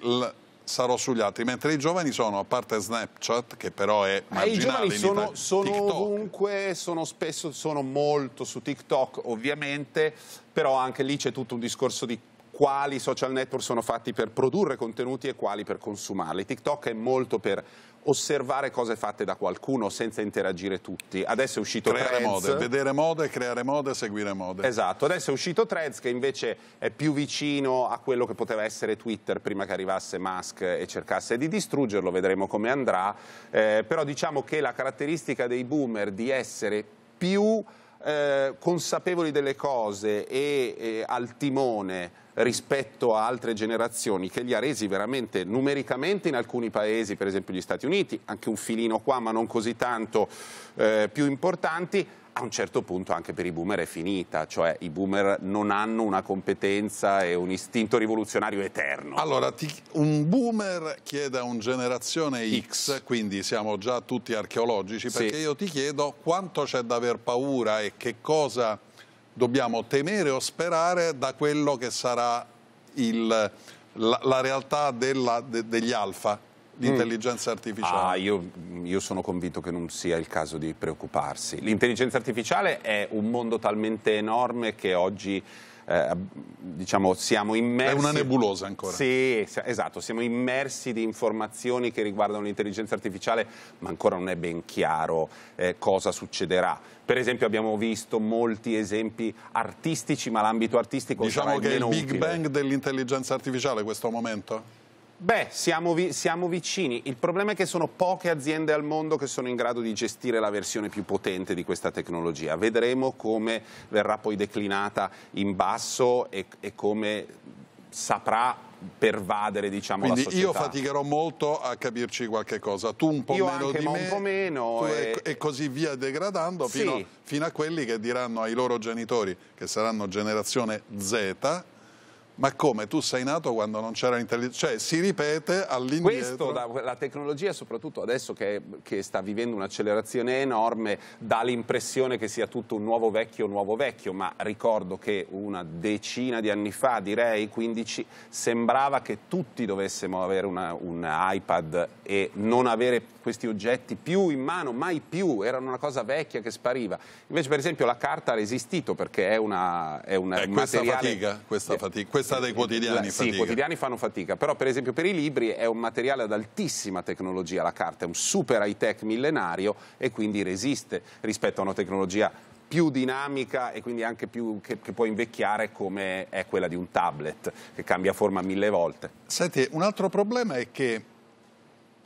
sarò sugli altri, mentre i giovani sono, a parte Snapchat, che però è marginale eh, I giovani sono, sono ovunque, sono spesso, sono molto su TikTok ovviamente, però anche lì c'è tutto un discorso di quali social network sono fatti per produrre contenuti e quali per consumarli. TikTok è molto per osservare cose fatte da qualcuno senza interagire tutti. Adesso è uscito creare Threads. Mode, vedere mode, creare mode, seguire mode. Esatto, adesso è uscito Threads che invece è più vicino a quello che poteva essere Twitter prima che arrivasse Musk e cercasse di distruggerlo, vedremo come andrà. Eh, però diciamo che la caratteristica dei boomer di essere più eh, consapevoli delle cose e eh, al timone rispetto a altre generazioni che li ha resi veramente numericamente in alcuni paesi, per esempio gli Stati Uniti, anche un filino qua ma non così tanto eh, più importanti, a un certo punto anche per i boomer è finita, cioè i boomer non hanno una competenza e un istinto rivoluzionario eterno. Allora, ti, un boomer chiede a un generazione X, X, quindi siamo già tutti archeologici, perché sì. io ti chiedo quanto c'è da aver paura e che cosa dobbiamo temere o sperare da quello che sarà il, la, la, realtà della, de, degli alfa di mm. intelligenza artificiale? Ah, io, io, sono convinto che non sia il caso di preoccuparsi. L'intelligenza artificiale è un mondo talmente enorme che oggi... Eh, diciamo siamo immersi è una nebulosa ancora sì esatto siamo immersi di informazioni che riguardano l'intelligenza artificiale ma ancora non è ben chiaro eh, cosa succederà per esempio abbiamo visto molti esempi artistici ma l'ambito artistico diciamo che è il big utile. bang dell'intelligenza artificiale questo momento Beh, siamo, vi siamo, vicini. Il problema è che sono poche aziende al mondo che sono in grado di gestire la versione più potente di questa tecnologia. Vedremo come verrà poi declinata in basso e, e come saprà pervadere diciamo, Quindi la società. Io faticherò molto a capirci qualche cosa, tu un po' io meno anche, di me, un po meno, e... Eh. e... così via degradando sì. fino, fino a quelli che diranno ai loro genitori che saranno generazione Z ma come? Tu sei nato quando non c'era intelligenza? Cioè, si ripete all'indietro... Questo, la tecnologia, soprattutto adesso che, che sta vivendo un'accelerazione enorme, dà l'impressione che sia tutto un nuovo vecchio, nuovo vecchio, ma ricordo che una decina di anni fa, direi 15, sembrava che tutti dovessimo avere una, un iPad e non avere questi oggetti più in mano, mai più, erano una cosa vecchia che spariva. Invece, per esempio, la carta ha resistito perché è, una, è un eh, materiale... Questa fatica, questa fatica stata i quotidiani. La, sì, i quotidiani fanno fatica, però per esempio per i libri è un materiale ad altissima tecnologia, la carta è un super high tech millenario e quindi resiste rispetto a una tecnologia più dinamica e quindi anche più che, che, può invecchiare come è quella di un tablet che cambia forma mille volte. Senti, un altro problema è che,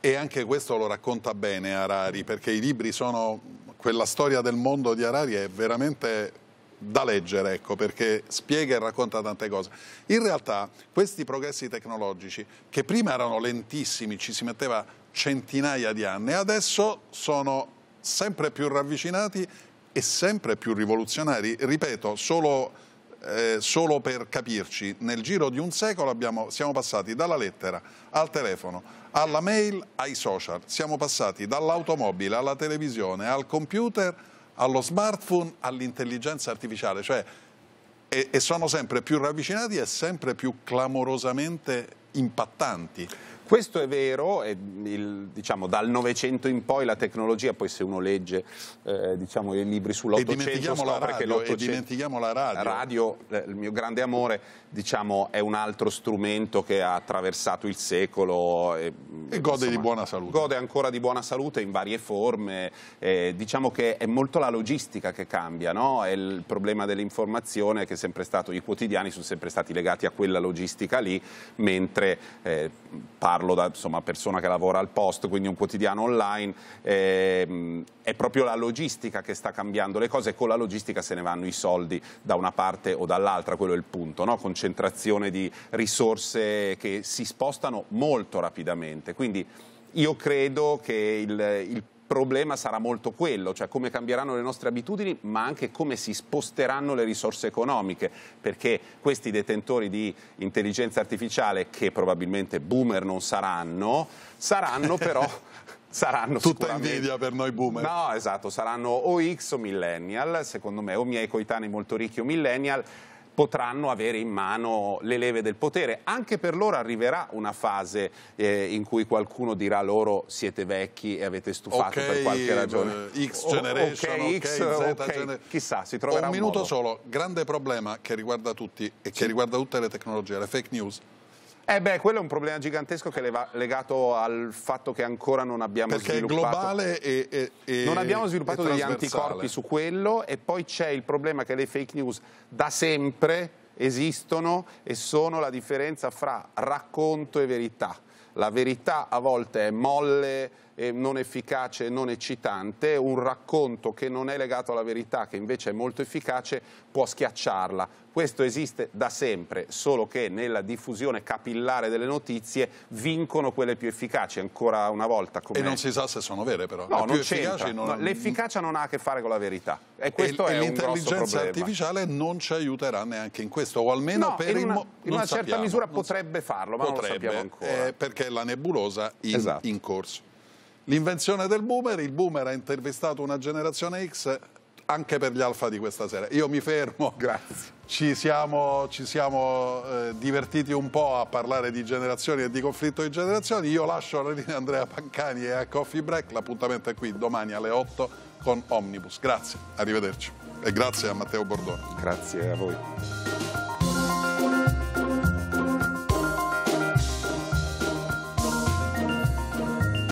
e anche questo lo racconta bene Arari, perché i libri sono, quella storia del mondo di Arari è veramente da leggere, ecco, perché spiega e racconta tante cose. In realtà questi progressi tecnologici, che prima erano lentissimi, ci si metteva centinaia di anni, adesso sono sempre più ravvicinati e sempre più rivoluzionari. Ripeto, solo, eh, solo per capirci, nel giro di un secolo abbiamo, siamo passati dalla lettera al telefono, alla mail, ai social, siamo passati dall'automobile alla televisione, al computer, allo smartphone, all'intelligenza artificiale, cioè, e, e sono sempre più ravvicinati e sempre più clamorosamente impattanti. Questo è vero, è il, diciamo, dal Novecento in poi la tecnologia, poi se uno legge eh, diciamo, i libri sull'Ottocento scopre che l'Ottocento... E dimentichiamo la radio. La radio, eh, il mio grande amore, diciamo, è un altro strumento che ha attraversato il secolo. E, e gode insomma, di buona salute. Gode ancora di buona salute in varie forme. Eh, diciamo che è molto la logistica che cambia, no? è il problema dell'informazione che è sempre stato, i quotidiani sono sempre stati legati a quella logistica lì, mentre eh, parlo da insomma, persona che lavora al Post, quindi un quotidiano online, ehm, è proprio la logistica che sta cambiando le cose e con la logistica se ne vanno i soldi da una parte o dall'altra, quello è il punto, no? concentrazione di risorse che si spostano molto rapidamente. Quindi io credo che il, il problema sarà molto quello, cioè come cambieranno le nostre abitudini, ma anche come si sposteranno le risorse economiche, perché questi detentori di intelligenza artificiale, che probabilmente boomer non saranno, saranno però... saranno Tutta invidia per noi boomer. No, esatto, saranno o X o millennial, secondo me, o miei coetanei molto ricchi o millennial, potranno avere in mano le leve del potere. Anche per loro arriverà una fase eh, in cui qualcuno dirà loro siete vecchi e avete stufato okay, per qualche eh, ragione. X Generation, okay, X, okay, Z okay. Chissà, si troverà un, un minuto modo. solo. Grande problema che riguarda tutti e sì. che riguarda tutte le tecnologie, le fake news. Eh beh, quello è un problema gigantesco che è legato al fatto che ancora non abbiamo Perché sviluppato... Perché globale e, e, e, Non abbiamo sviluppato degli anticorpi su quello e poi c'è il problema che le fake news da sempre esistono e sono la differenza fra racconto e verità. La verità a volte è molle, non efficace, non eccitante, un racconto che non è legato alla verità, che invece è molto efficace, può schiacciarla. Questo esiste da sempre, solo che nella diffusione capillare delle notizie vincono quelle più efficaci, ancora una volta. E non si sa se sono vere però. No, non... no l'efficacia non ha a che fare con la verità. E questo e, è e l'intelligenza artificiale non ci aiuterà neanche in questo, o almeno no, per in una, in una certa misura potrebbe farlo, ma potrebbe, non lo sappiamo ancora. Eh, perché la nebulosa in, esatto. in corso. L'invenzione del boomer, il boomer ha intervistato una generazione X anche per gli alfa di questa sera. Io mi fermo. Grazie. Ci siamo, ci siamo eh, divertiti un po' a parlare di generazioni e di conflitto di generazioni. Io lascio la linea Andrea Pancani e a Coffee Break. L'appuntamento è qui domani alle 8 con Omnibus. Grazie, arrivederci. E grazie a Matteo Bordone. Grazie a voi.